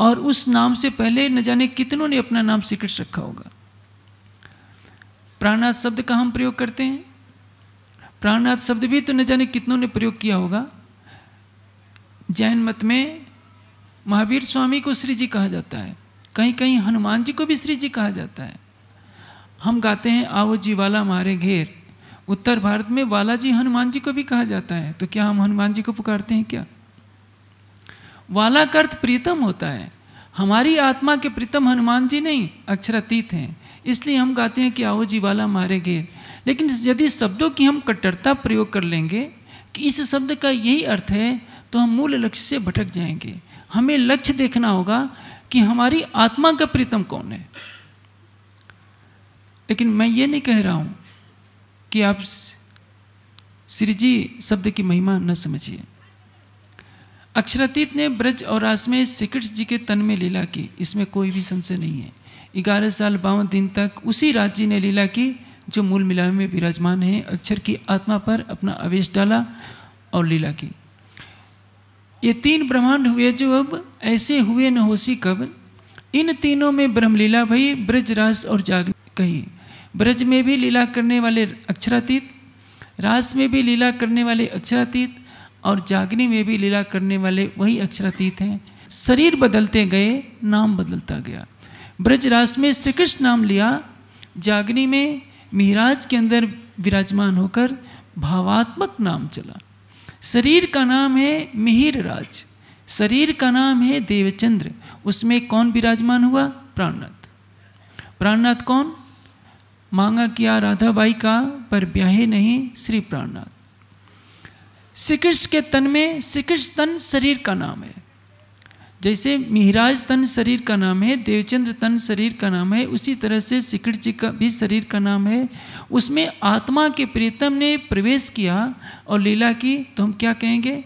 और उस नाम से पहले न जाने कितनों ने अपना नाम श्री कृष्ण रखा होगा प्राणनाथ शब्द का हम प्रयोग करते हैं प्राणनाथ शब्द भी तो न जाने कितनों ने प्रयोग किया होगा जैन मत में महावीर स्वामी को श्री जी कहा जाता है कहीं कहीं हनुमान जी को भी श्री जी कहा जाता है हम गाते हैं आओ जी वाला मारे घेर उत्तर भारत में वाला जी हनुमान जी को भी कहा जाता है तो क्या हम हनुमान जी को पुकारते हैं क्या वाला का अर्थ प्रीतम होता है हमारी आत्मा के प्रीतम हनुमान जी नहीं अक्षरातीत हैं इसलिए हम गाते हैं कि आओ जी वाला मारे गए लेकिन यदि शब्दों की हम कट्टरता प्रयोग कर लेंगे कि इस शब्द का यही अर्थ है तो हम मूल लक्ष्य से भटक जाएंगे हमें लक्ष्य देखना होगा कि हमारी आत्मा का प्रीतम कौन है लेकिन मैं ये नहीं कह रहा हूँ कि आप श्री जी शब्द की महिमा न समझिए अक्षरातीत ने ब्रज और रास में श्री कृष्ण जी के तन में लीला की इसमें कोई भी संशय नहीं है ग्यारह साल बावन दिन तक उसी राज जी ने लीला की जो मूल मिलान में विराजमान है अक्षर की आत्मा पर अपना आवेश डाला और लीला की ये तीन ब्रह्मांड हुए जो अब ऐसे हुए न होशी कब इन तीनों में ब्रह्मलीला भई ब्रज रास और जाग कही ब्रज में भी लीला करने वाले अक्षरातीत रास में भी लीला करने वाले अक्षरातीत और जागने में भी लीला करने वाले वही अक्षरातीत हैं शरीर बदलते गए नाम बदलता गया ब्रजराज में श्री कृष्ण नाम लिया जागनी में मिहराज के अंदर विराजमान होकर भावात्मक नाम चला शरीर का नाम है मिहिर राज शरीर का नाम है देवचंद्र उसमें कौन विराजमान हुआ प्राणनाथ प्राणनाथ कौन मांगा किया राधाबाई का पर ब्याहे नहीं श्री प्राणनाथ श्री कृष्ण के तन में श्री कृष्ण तन शरीर का नाम है जैसे मिहराज तन शरीर का नाम है देवचंद्र तन शरीर का नाम है उसी तरह से श्रीकृष्ण जी का भी शरीर का नाम है उसमें आत्मा के प्रीतम ने प्रवेश किया और लीला की तो हम क्या कहेंगे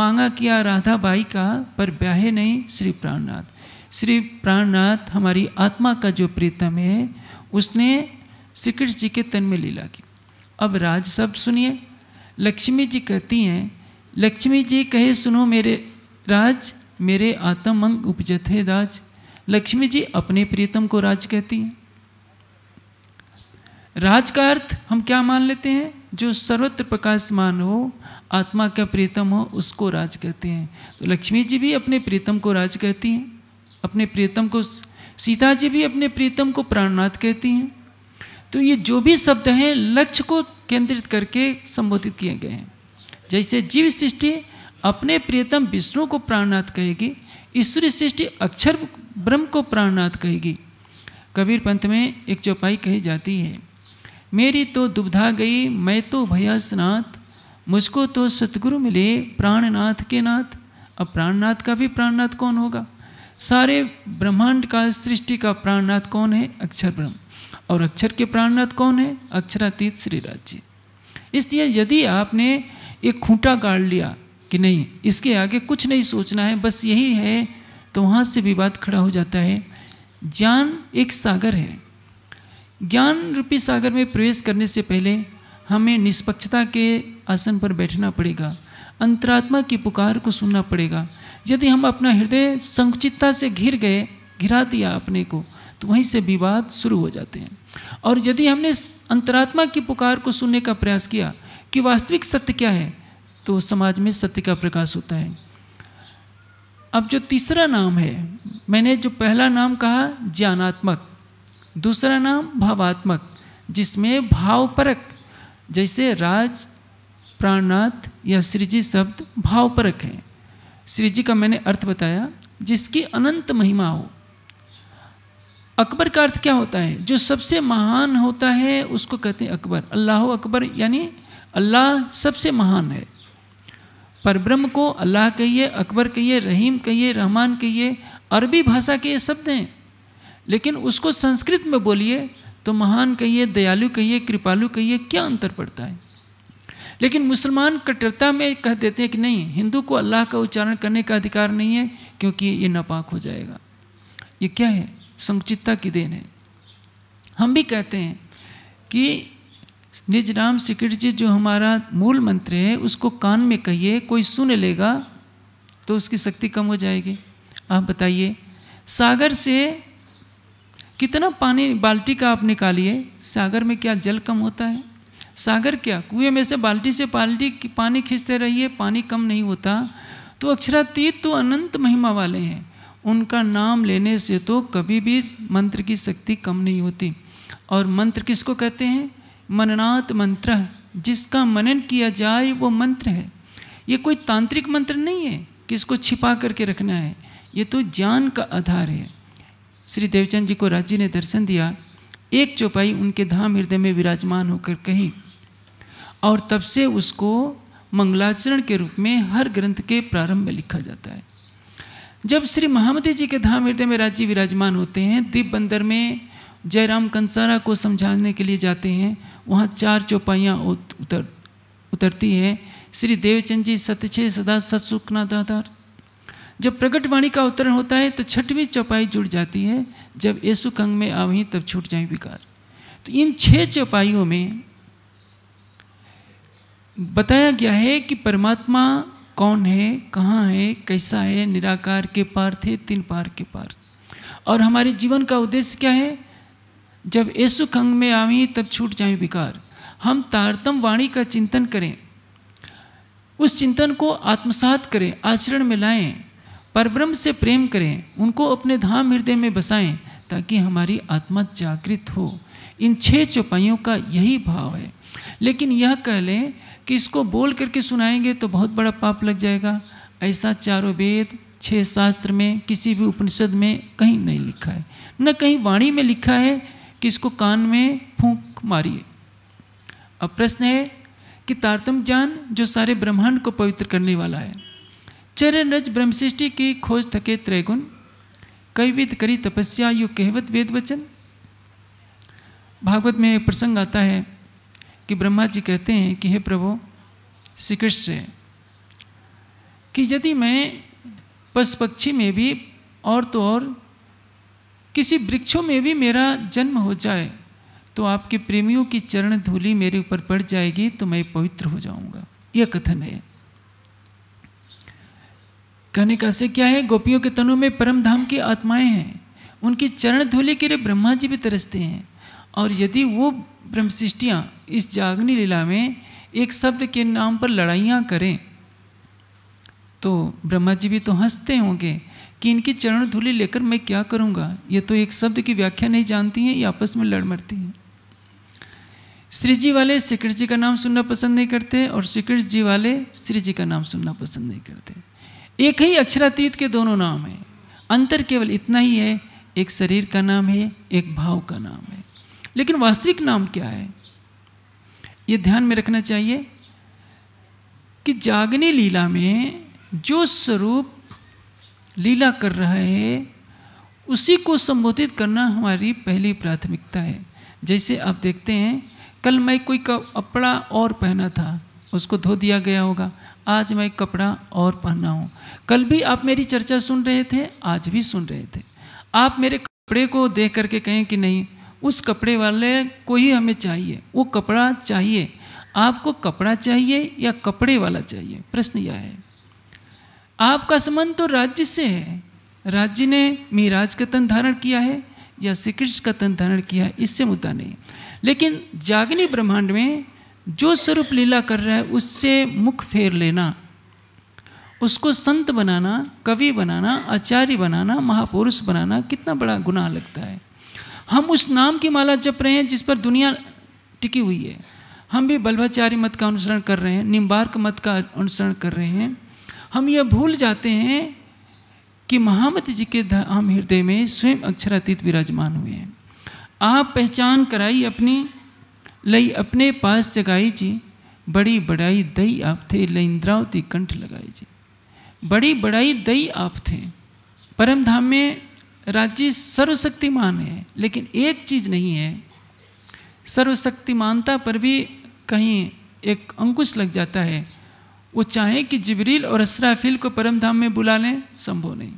मांगा किया राधा बाई का पर ब्याहे नहीं श्री प्राणनाथ श्री प्राणनाथ हमारी आत्मा का जो प्रीतम है उसने श्रीकृष्ण जी के तन में लीला की अब राज शब्द सुनिए लक्ष्मी जी कहती हैं लक्ष्मी जी कहे सुनो मेरे राज मेरे आत्म अंग उपजत है राज लक्ष्मी जी अपने प्रियतम को राज कहती हैं राज का अर्थ हम क्या मान लेते हैं जो सर्वत्र प्रकाशमान हो आत्मा का प्रीतम हो उसको राज कहते हैं तो लक्ष्मी जी भी अपने प्रीतम को राज कहती हैं अपने प्रियतम को सीता जी भी अपने प्रीतम को प्राणनाथ कहती हैं तो ये जो भी शब्द हैं लक्ष्य को केंद्रित करके संबोधित किए गए हैं जैसे जीव सृष्टि अपने प्रियतम विष्णु को प्राणनाथ कहेगी ईश्वरी सृष्टि अक्षर ब्रह्म को प्राणनाथ कहेगी कबीर पंथ में एक चौपाई कही जाती है मेरी तो दुबधा गई मैं तो भयासनाथ मुझको तो सतगुरु मिले प्राणनाथ के नाथ अब प्राणनाथ का भी प्राणनाथ कौन होगा सारे ब्रह्मांड का सृष्टि का प्राणनाथ कौन है अक्षर ब्रह्म और अक्षर के प्राणनाथ कौन है अक्षरातीत श्री राज्य इसलिए यदि आपने एक खूंटा गाड़ लिया कि नहीं इसके आगे कुछ नहीं सोचना है बस यही है तो वहाँ से विवाद खड़ा हो जाता है ज्ञान एक सागर है ज्ञान रूपी सागर में प्रवेश करने से पहले हमें निष्पक्षता के आसन पर बैठना पड़ेगा अंतरात्मा की पुकार को सुनना पड़ेगा यदि हम अपना हृदय संकुचितता से घिर गए घिरा दिया अपने को तो वहीं से विवाद शुरू हो जाते हैं और यदि हमने अंतरात्मा की पुकार को सुनने का प्रयास किया कि वास्तविक सत्य क्या है तो समाज में सत्य का प्रकाश होता है अब जो तीसरा नाम है मैंने जो पहला नाम कहा ज्ञानात्मक दूसरा नाम भावात्मक जिसमें भावपरक जैसे राज प्राणनाथ या श्रीजी शब्द भावपरक हैं श्रीजी का मैंने अर्थ बताया जिसकी अनंत महिमा हो अकबर का अर्थ क्या होता है जो सबसे महान होता है उसको कहते हैं अकबर अल्लाह अकबर यानी अल्लाह सबसे महान है पर ब्रह्म को अल्लाह कहिए अकबर कहिए रहीम कहिए रहमान कहिए अरबी भाषा के ये शब्द हैं लेकिन उसको संस्कृत में बोलिए तो महान कहिए दयालु कहिए कृपालु कहिए क्या अंतर पड़ता है लेकिन मुसलमान कट्टरता में कह देते हैं कि नहीं हिंदू को अल्लाह का उच्चारण करने का अधिकार नहीं है क्योंकि ये नापाक हो जाएगा ये क्या है संकुचितता की देन है हम भी कहते हैं कि निज राम सिकट जी जो हमारा मूल मंत्र है उसको कान में कहिए कोई सुन लेगा तो उसकी शक्ति कम हो जाएगी आप बताइए सागर से कितना पानी बाल्टी का आप निकालिए सागर में क्या जल कम होता है सागर क्या कुएं में से बाल्टी से बाल्टी पानी खींचते रहिए पानी कम नहीं होता तो अक्षरातीत तो अनंत महिमा वाले हैं उनका नाम लेने से तो कभी भी मंत्र की शक्ति कम नहीं होती और मंत्र किसको कहते हैं मननात मंत्र जिसका मनन किया जाए वो मंत्र है ये कोई तांत्रिक मंत्र नहीं है कि इसको छिपा करके रखना है ये तो ज्ञान का आधार है श्री देवचंद जी को राजी ने दर्शन दिया एक चौपाई उनके धाम हृदय में विराजमान होकर कही और तब से उसको मंगलाचरण के रूप में हर ग्रंथ के प्रारंभ में लिखा जाता है जब श्री महामती जी के धाम हृदय में राज्य विराजमान होते हैं दीप बंदर में जयराम कंसारा को समझाने के लिए जाते हैं वहाँ चार चौपाइयाँ उतर उतरती हैं श्री देवचंद जी छे सदा दादार जब प्रगटवाणी का अवतरण होता है तो छठवीं चौपाई जुड़ जाती है जब येसु कंग में आवहीं तब छूट जाए विकार तो इन छह चौपाइयों में बताया गया है कि परमात्मा कौन है कहाँ है कैसा है निराकार के पार थे तीन पार के पार और हमारे जीवन का उद्देश्य क्या है जब यशु खंग में आवी तब छूट जाए विकार हम तारतम वाणी का चिंतन करें उस चिंतन को आत्मसात करें आचरण में लाएं परब्रह्म से प्रेम करें उनको अपने धाम हृदय में बसाएं ताकि हमारी आत्मा जागृत हो इन छह चौपाइयों का यही भाव है लेकिन यह कह लें कि इसको बोल करके सुनाएंगे तो बहुत बड़ा पाप लग जाएगा ऐसा चारों वेद छह शास्त्र में किसी भी उपनिषद में कहीं नहीं लिखा है न कहीं वाणी में लिखा है कि इसको कान में फूंक मारिए अब प्रश्न है कि तारतम ज्ञान जो सारे ब्रह्मांड को पवित्र करने वाला है चरण रज ब्रह्मसृष्टि की खोज थके त्रैगुण कई करी तपस्या यु कहवत वेद वचन भागवत में एक प्रसंग आता है कि ब्रह्मा जी कहते हैं कि हे प्रभु श्री कृष्ण से कि यदि मैं पशु पक्षी में भी और तो और किसी वृक्षों में भी मेरा जन्म हो जाए तो आपके प्रेमियों की चरण धूली मेरे ऊपर पड़ जाएगी तो मैं पवित्र हो जाऊंगा यह कथन है कहने का से क्या है गोपियों के तनु में परम धाम की आत्माएं हैं उनकी चरण धूलि के लिए ब्रह्मा जी भी तरसते हैं और यदि वो सृष्टियाँ इस जागनी लीला में एक शब्द के नाम पर लड़ाइयाँ करें तो ब्रह्मा जी भी तो हंसते होंगे कि इनकी चरण धूलि लेकर मैं क्या करूँगा ये तो एक शब्द की व्याख्या नहीं जानती हैं ये आपस में लड़ मरती हैं श्री जी वाले श्रीकृष्ण जी का नाम सुनना पसंद नहीं करते और श्रीकृष्ण जी वाले श्री जी का नाम सुनना पसंद नहीं करते एक ही अक्षरातीत के दोनों नाम हैं अंतर केवल इतना ही है एक शरीर का नाम है एक भाव का नाम है लेकिन वास्तविक नाम क्या है ये ध्यान में रखना चाहिए कि जागने लीला में जो स्वरूप लीला कर रहा है उसी को संबोधित करना हमारी पहली प्राथमिकता है जैसे आप देखते हैं कल मैं कोई कपड़ा और पहना था उसको धो दिया गया होगा आज मैं कपड़ा और पहना हूँ कल भी आप मेरी चर्चा सुन रहे थे आज भी सुन रहे थे आप मेरे कपड़े को देख करके कहें कि नहीं उस कपड़े वाले को ही हमें चाहिए वो कपड़ा चाहिए आपको कपड़ा चाहिए या कपड़े वाला चाहिए प्रश्न यह है आपका संबंध तो राज्य से है राज्य ने मिराज का तन धारण किया है या श्री कृष्ण का तन धारण किया है इससे मुद्दा नहीं लेकिन जागनी ब्रह्मांड में जो स्वरूप लीला कर रहा है उससे मुख फेर लेना उसको संत बनाना कवि बनाना आचार्य बनाना महापुरुष बनाना कितना बड़ा गुनाह लगता है हम उस नाम की माला जप रहे हैं जिस पर दुनिया टिकी हुई है हम भी बल्भाचार्य मत का अनुसरण कर रहे हैं निम्बार्क मत का अनुसरण कर रहे हैं हम यह भूल जाते हैं कि महामत जी के धाम हृदय में स्वयं अक्षरातीत विराजमान हुए हैं आप पहचान कराई अपनी लई अपने पास जगाई जी बड़ी बड़ाई दई आप थे लइंद्रावती कंठ लगाई जी बड़ी बड़ाई दई आप थे परम धाम में राज्य सर्वशक्तिमान है लेकिन एक चीज़ नहीं है सर्वशक्तिमानता पर भी कहीं एक अंकुश लग जाता है वो चाहे कि जिबरील और असराफिल को परम धाम में बुला लें संभव नहीं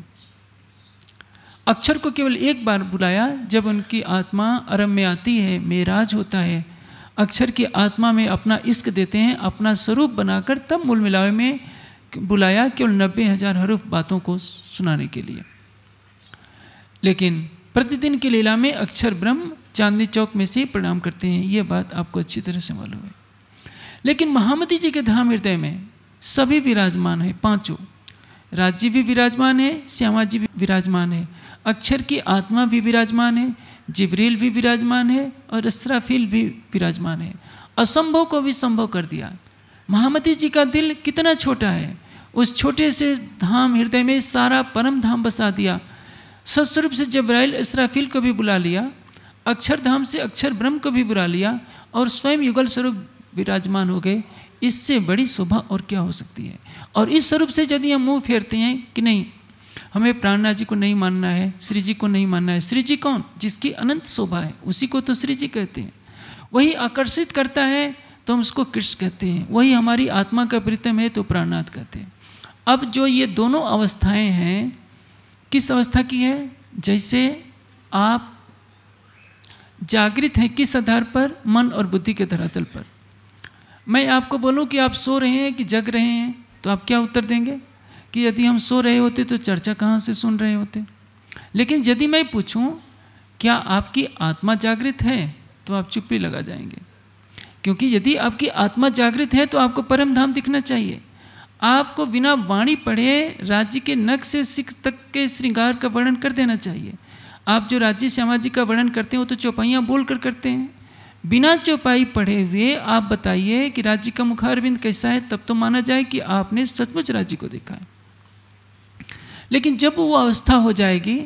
अक्षर को केवल एक बार बुलाया जब उनकी आत्मा अरम में आती है मेराज होता है अक्षर की आत्मा में अपना इश्क देते हैं अपना स्वरूप बनाकर तब मूल मिलावे में बुलाया केवल नब्बे हज़ार हरूफ बातों को सुनाने के लिए लेकिन प्रतिदिन की लीला में अक्षर ब्रह्म चांदनी चौक में से प्रणाम करते हैं ये बात आपको अच्छी तरह से मालूम है लेकिन महामती जी के धाम हृदय में सभी विराजमान है पांचों राज्य भी विराजमान है श्यामा जी भी विराजमान है अक्षर की आत्मा भी विराजमान है जिब्रील भी विराजमान है और अस्राफिल भी विराजमान है असंभव को भी संभव कर दिया महामती जी का दिल कितना छोटा है उस छोटे से धाम हृदय में सारा परम धाम बसा दिया सत्स्वरूप से जब्राइल इसराफिल को भी बुला लिया अक्षरधाम से अक्षर ब्रह्म को भी बुला लिया और स्वयं युगल स्वरूप विराजमान हो गए इससे बड़ी शोभा और क्या हो सकती है और इस स्वरूप से यदि हम मुंह फेरते हैं कि नहीं हमें प्राणनाथ जी को नहीं मानना है श्री जी को नहीं मानना है श्री जी कौन जिसकी अनंत शोभा है उसी को तो श्री जी कहते हैं वही आकर्षित करता है तो हम उसको कृष्ण कहते हैं वही हमारी आत्मा का प्रीतम है तो प्राणनाथ कहते हैं अब जो ये दोनों अवस्थाएं हैं किस अवस्था की है जैसे आप जागृत हैं किस आधार पर मन और बुद्धि के धरातल पर मैं आपको बोलूं कि आप सो रहे हैं कि जग रहे हैं तो आप क्या उत्तर देंगे कि यदि हम सो रहे होते तो चर्चा कहाँ से सुन रहे होते लेकिन यदि मैं पूछूं क्या आपकी आत्मा जागृत है तो आप चुप्पी लगा जाएंगे क्योंकि यदि आपकी आत्मा जागृत है तो आपको परम धाम दिखना चाहिए आपको बिना वाणी पढ़े राज्य के नक से सिख तक के श्रृंगार का वर्णन कर देना चाहिए आप जो राज्य सामाजिक का वर्णन करते हैं वो तो चौपाइयाँ बोल कर करते हैं बिना चौपाई पढ़े हुए आप बताइए कि राज्य का मुखारविंद कैसा है तब तो माना जाए कि आपने सचमुच राज्य को देखा है लेकिन जब वो अवस्था हो जाएगी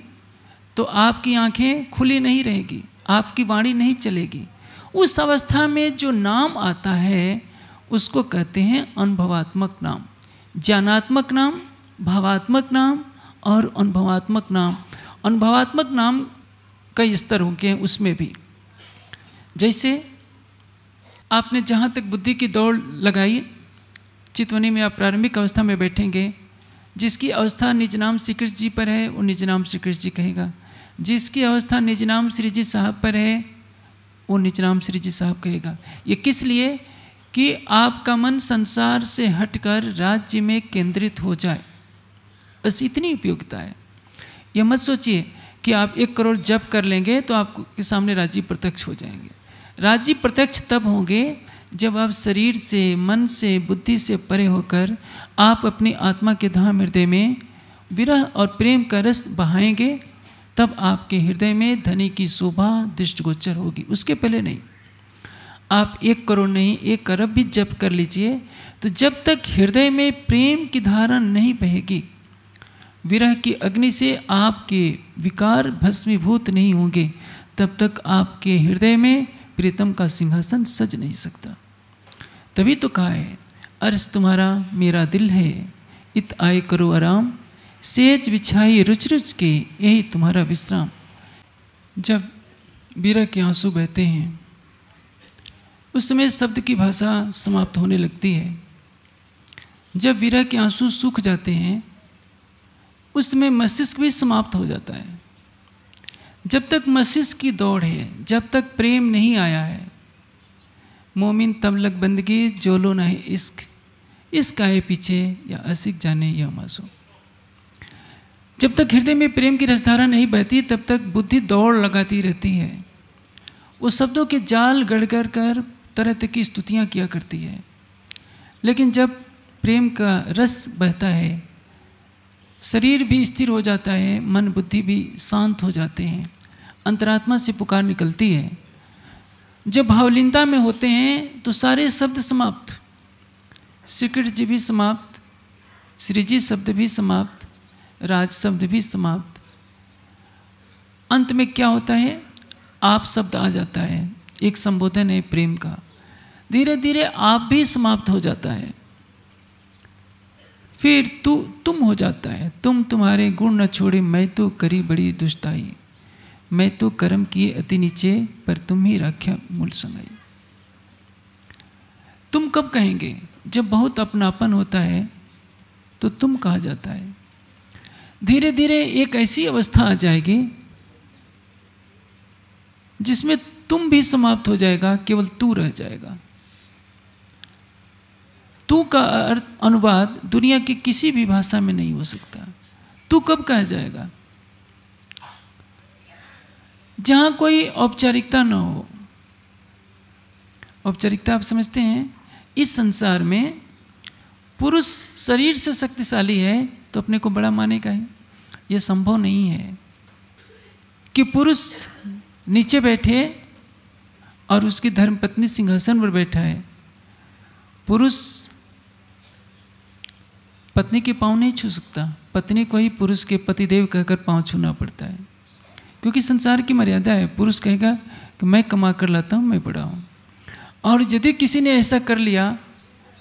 तो आपकी आंखें खुली नहीं रहेगी आपकी वाणी नहीं चलेगी उस अवस्था में जो नाम आता है उसको कहते हैं अनुभवात्मक नाम ज्ञानात्मक नाम भावात्मक नाम और अनुभवात्मक नाम अनुभवात्मक नाम कई स्तर होंगे हैं उसमें भी जैसे आपने जहाँ तक बुद्धि की दौड़ लगाई चितवनी में आप प्रारंभिक अवस्था में बैठेंगे जिसकी अवस्था निज नाम श्री कृष्ण जी पर है वो निज नाम श्री कृष्ण जी कहेगा जिसकी अवस्था निज नाम श्री जी साहब पर है वो निज नाम श्री जी साहब कहेगा ये किस लिए कि आपका मन संसार से हटकर राज्य में केंद्रित हो जाए बस इतनी उपयोगिता है यह मत सोचिए कि आप एक करोड़ जप कर लेंगे तो आपके सामने राज्य प्रत्यक्ष हो जाएंगे राज्य प्रत्यक्ष तब होंगे जब आप शरीर से मन से बुद्धि से परे होकर आप अपनी आत्मा के धाम हृदय में विरह और प्रेम का रस बहाएंगे तब आपके हृदय में धनी की शोभा दृष्टगोचर होगी उसके पहले नहीं आप एक करोड़ नहीं एक अरब भी जप कर लीजिए तो जब तक हृदय में प्रेम की धारा नहीं बहेगी विरह की अग्नि से आपके विकार भस्मीभूत नहीं होंगे तब तक आपके हृदय में प्रीतम का सिंहासन सज नहीं सकता तभी तो कहा है अर्ज तुम्हारा मेरा दिल है इत आए करो आराम सेज बिछाई रुच रुच के यही तुम्हारा विश्राम जब वीरा के आंसू बहते हैं उस समय शब्द की भाषा समाप्त होने लगती है जब विरह के आंसू सूख जाते हैं उस समय मस्तिष्क भी समाप्त हो जाता है जब तक मस्तिष्क की दौड़ है जब तक प्रेम नहीं आया है मोमिन तबलक बंदगी जोलो ना है इश्क इश्क आए पीछे या असिक जाने या मासूम जब तक हृदय में प्रेम की रसधारा नहीं बहती तब तक बुद्धि दौड़ लगाती रहती है वो शब्दों के जाल गढ़ कर तरह तरह की स्तुतियाँ किया करती है लेकिन जब प्रेम का रस बहता है शरीर भी स्थिर हो जाता है मन बुद्धि भी शांत हो जाते हैं अंतरात्मा से पुकार निकलती है जब भावलीनता में होते हैं तो सारे शब्द समाप्त श्रीकृष्ण जी भी समाप्त श्रीजी शब्द भी समाप्त राज शब्द भी समाप्त अंत में क्या होता है आप शब्द आ जाता है एक संबोधन है प्रेम का धीरे धीरे आप भी समाप्त हो जाता है फिर तू तुम हो जाता है तुम तुम्हारे गुण न छोड़े मैं तो करी बड़ी दुष्टाई मैं तो कर्म किए अति नीचे पर तुम ही राख्या मूल संगाई तुम कब कहेंगे जब बहुत अपनापन होता है तो तुम कहा जाता है धीरे धीरे एक ऐसी अवस्था आ जाएगी जिसमें तुम भी समाप्त हो जाएगा केवल तू रह जाएगा तू का अर्थ अनुवाद दुनिया की किसी भी भाषा में नहीं हो सकता तू कब कहा जाएगा जहां कोई औपचारिकता न हो औपचारिकता आप समझते हैं इस संसार में पुरुष शरीर से शक्तिशाली है तो अपने को बड़ा माने का है यह संभव नहीं है कि पुरुष नीचे बैठे और उसकी धर्मपत्नी सिंहासन पर बैठा है पुरुष पत्नी के पाँव नहीं छू सकता पत्नी को ही पुरुष के पतिदेव कहकर पाँव छूना पड़ता है क्योंकि संसार की मर्यादा है पुरुष कहेगा कि मैं कमा कर लाता हूँ मैं बड़ा हूँ और यदि किसी ने ऐसा कर लिया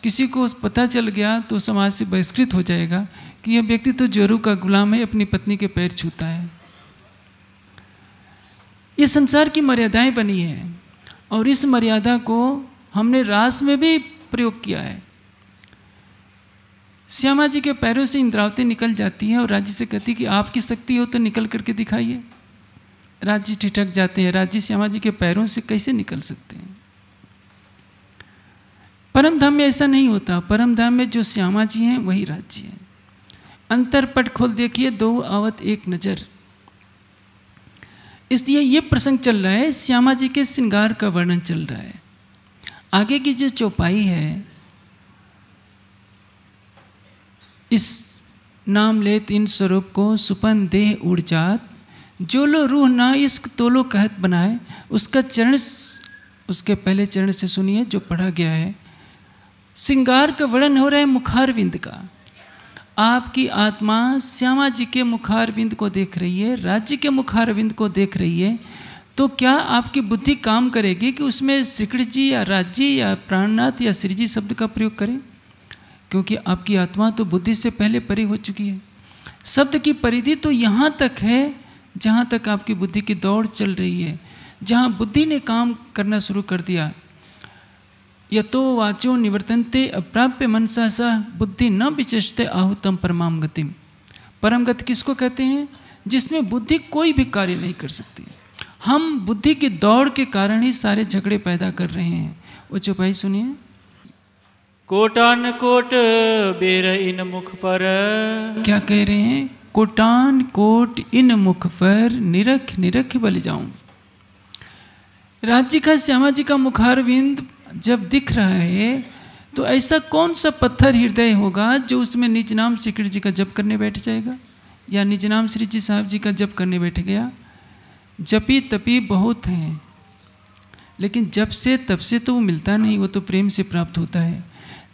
किसी को पता चल गया तो समाज से बहिष्कृत हो जाएगा कि यह व्यक्ति तो जोरू का गुलाम है अपनी पत्नी के पैर छूता है ये संसार की मर्यादाएं बनी हैं और इस मर्यादा को हमने रास में भी प्रयोग किया है श्यामा जी के पैरों से इंद्रावती निकल जाती है और राज्य से कहती कि आपकी शक्ति हो तो निकल करके दिखाइए राज्य ठिठक जाते हैं राज्य श्यामा जी के पैरों से कैसे निकल सकते हैं परम धाम में ऐसा नहीं होता परम धाम में जो श्यामा जी हैं वही राज्य है अंतर पट खोल देखिए दो आवत एक नज़र इसलिए ये प्रसंग चल रहा है श्यामा जी के श्रृंगार का वर्णन चल रहा है आगे की जो चौपाई है इस नाम ले तीन स्वरूप को सुपन देह उड़ जात जो लो रूह ना इश्क तो लो कहत बनाए उसका चरण उसके पहले चरण से सुनिए जो पढ़ा गया है सिंगार का वर्णन हो रहा है मुखारविंद का आपकी आत्मा श्यामा जी के मुखारविंद को देख रही है राज्य के मुखारविंद को देख रही है तो क्या आपकी बुद्धि काम करेगी कि उसमें श्रीकृष्ण जी या राज्य या प्राणनाथ या श्री जी शब्द का प्रयोग करें क्योंकि आपकी आत्मा तो बुद्धि से पहले परे हो चुकी है शब्द की परिधि तो यहाँ तक है जहाँ तक आपकी बुद्धि की दौड़ चल रही है जहाँ बुद्धि ने काम करना शुरू कर दिया यतो वाचो निवर्तनते अप्राप्य मनसा सा बुद्धि न विचेषते आहुतम परमाम गति परम गति किसको कहते हैं जिसमें बुद्धि कोई भी कार्य नहीं कर सकती हम बुद्धि की दौड़ के कारण ही सारे झगड़े पैदा कर रहे हैं वो चौपाई सुनिए कोटान कोट बेर इन मुख पर क्या कह रहे हैं कोटान कोट इन मुख पर निरख निरख बल जाऊं राज्य का श्यामा जी का मुखारविंद जब दिख रहा है तो ऐसा कौन सा पत्थर हृदय होगा जो उसमें निज नाम श्री कृष्ण जी का जप करने बैठ जाएगा या निज नाम श्री जी साहब जी का जप करने बैठ गया जपी तपी बहुत हैं लेकिन जब से तब से तो वो मिलता नहीं वो तो प्रेम से प्राप्त होता है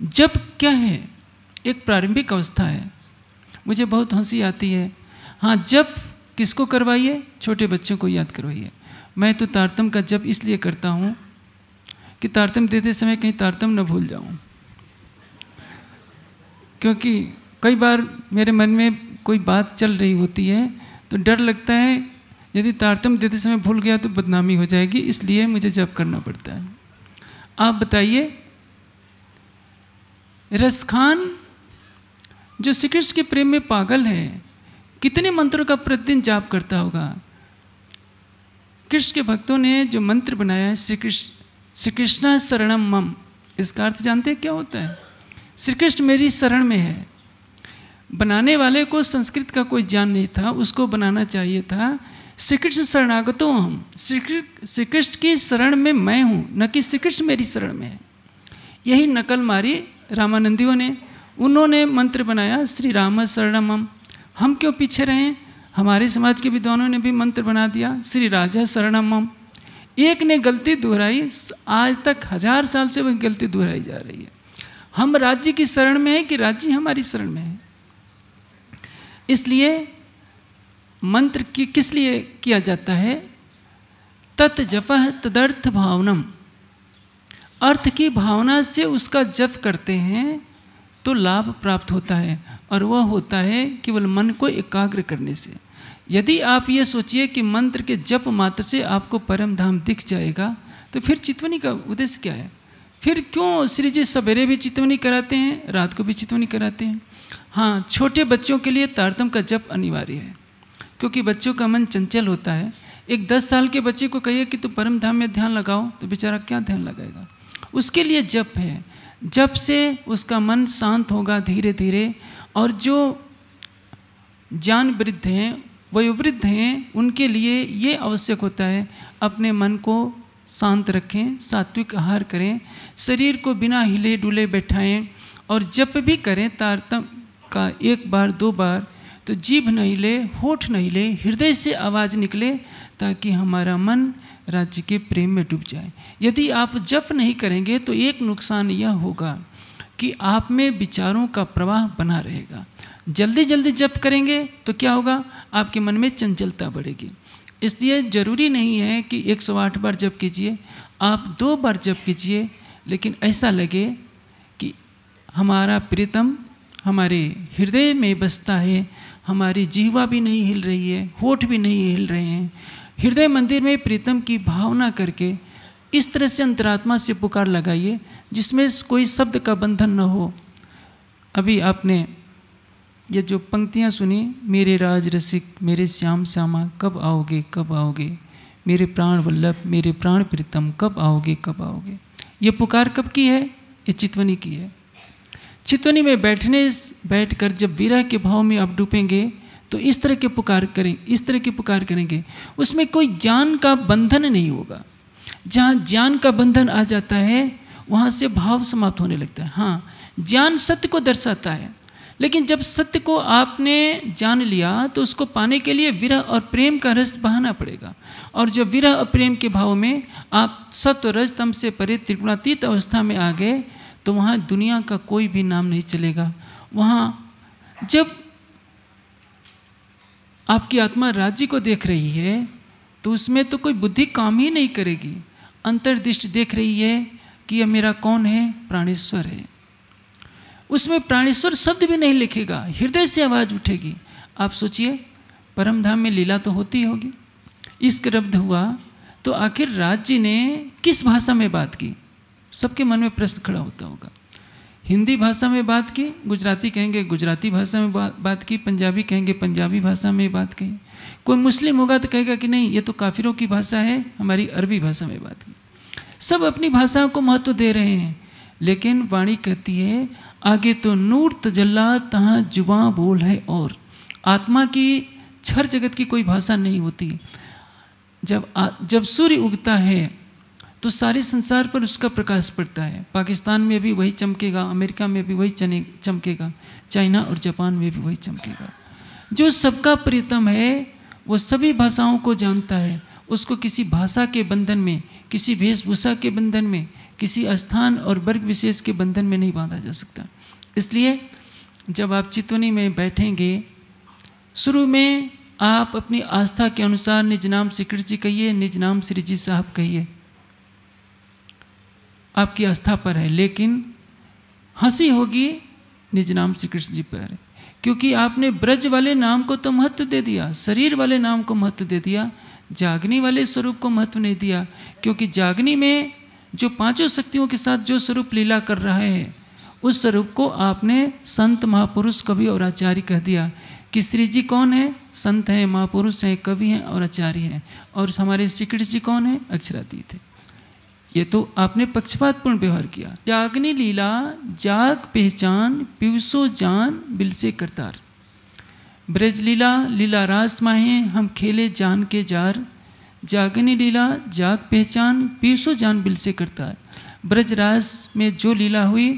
जब क्या है एक प्रारंभिक अवस्था है मुझे बहुत हंसी आती है हाँ जब किसको करवाइए छोटे बच्चों को याद करवाइए मैं तो तारतम का जब इसलिए करता हूँ कि तारतम देते समय कहीं तारतम न भूल जाऊँ क्योंकि कई बार मेरे मन में कोई बात चल रही होती है तो डर लगता है यदि तारतम देते समय भूल गया तो बदनामी हो जाएगी इसलिए मुझे जब करना पड़ता है आप बताइए रस खान जो श्री कृष्ण के प्रेम में पागल है कितने मंत्रों का प्रतिदिन जाप करता होगा कृष्ण के भक्तों ने जो मंत्र बनाया है श्री कृष्ण श्री कृष्णा शरणम मम इसका अर्थ जानते हैं क्या होता है श्री कृष्ण मेरी शरण में है बनाने वाले को संस्कृत का कोई ज्ञान नहीं था उसको बनाना चाहिए था श्री कृष्ण शरणागतों हम श्री कृष्ण की शरण में मैं हूँ न कि श्री कृष्ण मेरी शरण में है यही नकल मारी रामानंदियों ने उन्होंने मंत्र बनाया श्री राम शरणमम हम क्यों पीछे रहें हमारे समाज के विद्वानों ने भी मंत्र बना दिया श्री राजा शरणमम एक ने गलती दोहराई आज तक हजार साल से वह गलती दोहराई जा रही है हम राज्य की शरण में है कि राज्य हमारी शरण में है इसलिए मंत्र की किस लिए किया जाता है तत् जप तदर्थ भावनम अर्थ की भावना से उसका जप करते हैं तो लाभ प्राप्त होता है और वह होता है केवल मन को एकाग्र करने से यदि आप ये सोचिए कि मंत्र के जप मात्र से आपको परम धाम दिख जाएगा तो फिर चितवनी का उद्देश्य क्या है फिर क्यों श्री जी सवेरे भी चितवनी कराते हैं रात को भी चितवनी कराते हैं हाँ छोटे बच्चों के लिए तारतम का जप अनिवार्य है क्योंकि बच्चों का मन चंचल होता है एक दस साल के बच्चे को कहिए कि तुम परम धाम में ध्यान लगाओ तो बेचारा क्या ध्यान लगाएगा उसके लिए जप है जप से उसका मन शांत होगा धीरे धीरे और जो ज्ञान वृद्ध हैं वयोवृद्ध हैं उनके लिए ये आवश्यक होता है अपने मन को शांत रखें सात्विक आहार करें शरीर को बिना हिले डुले बैठाएं और जप भी करें तारतम का एक बार दो बार तो जीभ नहीं ले होठ नहीं ले हृदय से आवाज़ निकले ताकि हमारा मन राज्य के प्रेम में डूब जाए यदि आप जप नहीं करेंगे तो एक नुकसान यह होगा कि आप में विचारों का प्रवाह बना रहेगा जल्दी जल्दी जप करेंगे तो क्या होगा आपके मन में चंचलता बढ़ेगी इसलिए ज़रूरी नहीं है कि 108 बार जप कीजिए आप दो बार जप कीजिए लेकिन ऐसा लगे कि हमारा प्रीतम हमारे हृदय में बसता है हमारी जीवा भी नहीं हिल रही है होठ भी नहीं हिल रहे हैं हृदय मंदिर में प्रीतम की भावना करके इस तरह से अंतरात्मा से पुकार लगाइए जिसमें कोई शब्द का बंधन न हो अभी आपने ये जो पंक्तियाँ सुनी मेरे राज रसिक मेरे श्याम श्यामा कब आओगे कब आओगे मेरे प्राण वल्लभ मेरे प्राण प्रीतम कब आओगे कब आओगे ये पुकार कब की है ये चितवनी की है चितवनी में बैठने बैठकर जब वीरा के भाव में आप डूबेंगे तो इस तरह के पुकार करें इस तरह की पुकार करेंगे उसमें कोई ज्ञान का बंधन नहीं होगा जहाँ ज्ञान का बंधन आ जाता है वहाँ से भाव समाप्त होने लगता है हाँ ज्ञान सत्य को दर्शाता है लेकिन जब सत्य को आपने जान लिया तो उसको पाने के लिए विरह और प्रेम का रस बहाना पड़ेगा और जब विरह और प्रेम के भाव में आप सत्य रज तम से परे त्रिगुणातीत अवस्था में आ गए तो वहाँ दुनिया का कोई भी नाम नहीं चलेगा वहाँ जब आपकी आत्मा राज्य को देख रही है तो उसमें तो कोई बुद्धि काम ही नहीं करेगी अंतर्दृष्टि देख रही है कि यह मेरा कौन है प्राणेश्वर है उसमें प्राणेश्वर शब्द भी नहीं लिखेगा हृदय से आवाज़ उठेगी आप सोचिए परम धाम में लीला तो होती होगी इश्क रब्ध हुआ तो आखिर राज्य ने किस भाषा में बात की सबके मन में प्रश्न खड़ा होता होगा हिंदी भाषा में बात की गुजराती कहेंगे गुजराती भाषा में बा, बात की पंजाबी कहेंगे पंजाबी भाषा में बात कही कोई मुस्लिम होगा तो कहेगा कि नहीं ये तो काफिरों की भाषा है हमारी अरबी भाषा में बात की सब अपनी भाषाओं को महत्व दे रहे हैं लेकिन वाणी कहती है आगे तो नूर तजल्ला तहाँ जुबा बोल है और आत्मा की छर जगत की कोई भाषा नहीं होती जब आ, जब सूर्य उगता है तो सारे संसार पर उसका प्रकाश पड़ता है पाकिस्तान में भी वही चमकेगा अमेरिका में भी वही चमकेगा चाइना और जापान में भी वही चमकेगा जो सबका प्रियतम है वो सभी भाषाओं को जानता है उसको किसी भाषा के बंधन में किसी वेशभूषा के बंधन में किसी स्थान और वर्ग विशेष के बंधन में नहीं बांधा जा सकता इसलिए जब आप चितवनी में बैठेंगे शुरू में आप अपनी आस्था के अनुसार निज नाम श्री कृष्ण जी कहिए निज नाम श्री जी साहब कहिए आपकी आस्था पर है लेकिन हंसी होगी निज नाम श्री कृष्ण जी पर क्योंकि आपने ब्रज वाले नाम को तो महत्व दे दिया शरीर वाले नाम को महत्व दे दिया जागनी वाले स्वरूप को महत्व नहीं दिया क्योंकि जागनी में जो पांचों शक्तियों के साथ जो स्वरूप लीला कर रहे हैं उस स्वरूप को आपने संत महापुरुष कवि और आचार्य कह दिया कि श्री जी कौन है संत हैं महापुरुष हैं कवि हैं और आचार्य हैं और हमारे श्री कृष्ण जी कौन हैं अक्षरातीत है ये तो आपने पक्षपातपूर्ण व्यवहार किया जागने लीला जाग पहचान पीयूसो जान बिल से करतार ब्रज लीला लीला रास माहे हम खेले जान के जार जागनी लीला जाग पहचान पीसो जान बिल से करतार ब्रज रास में जो लीला हुई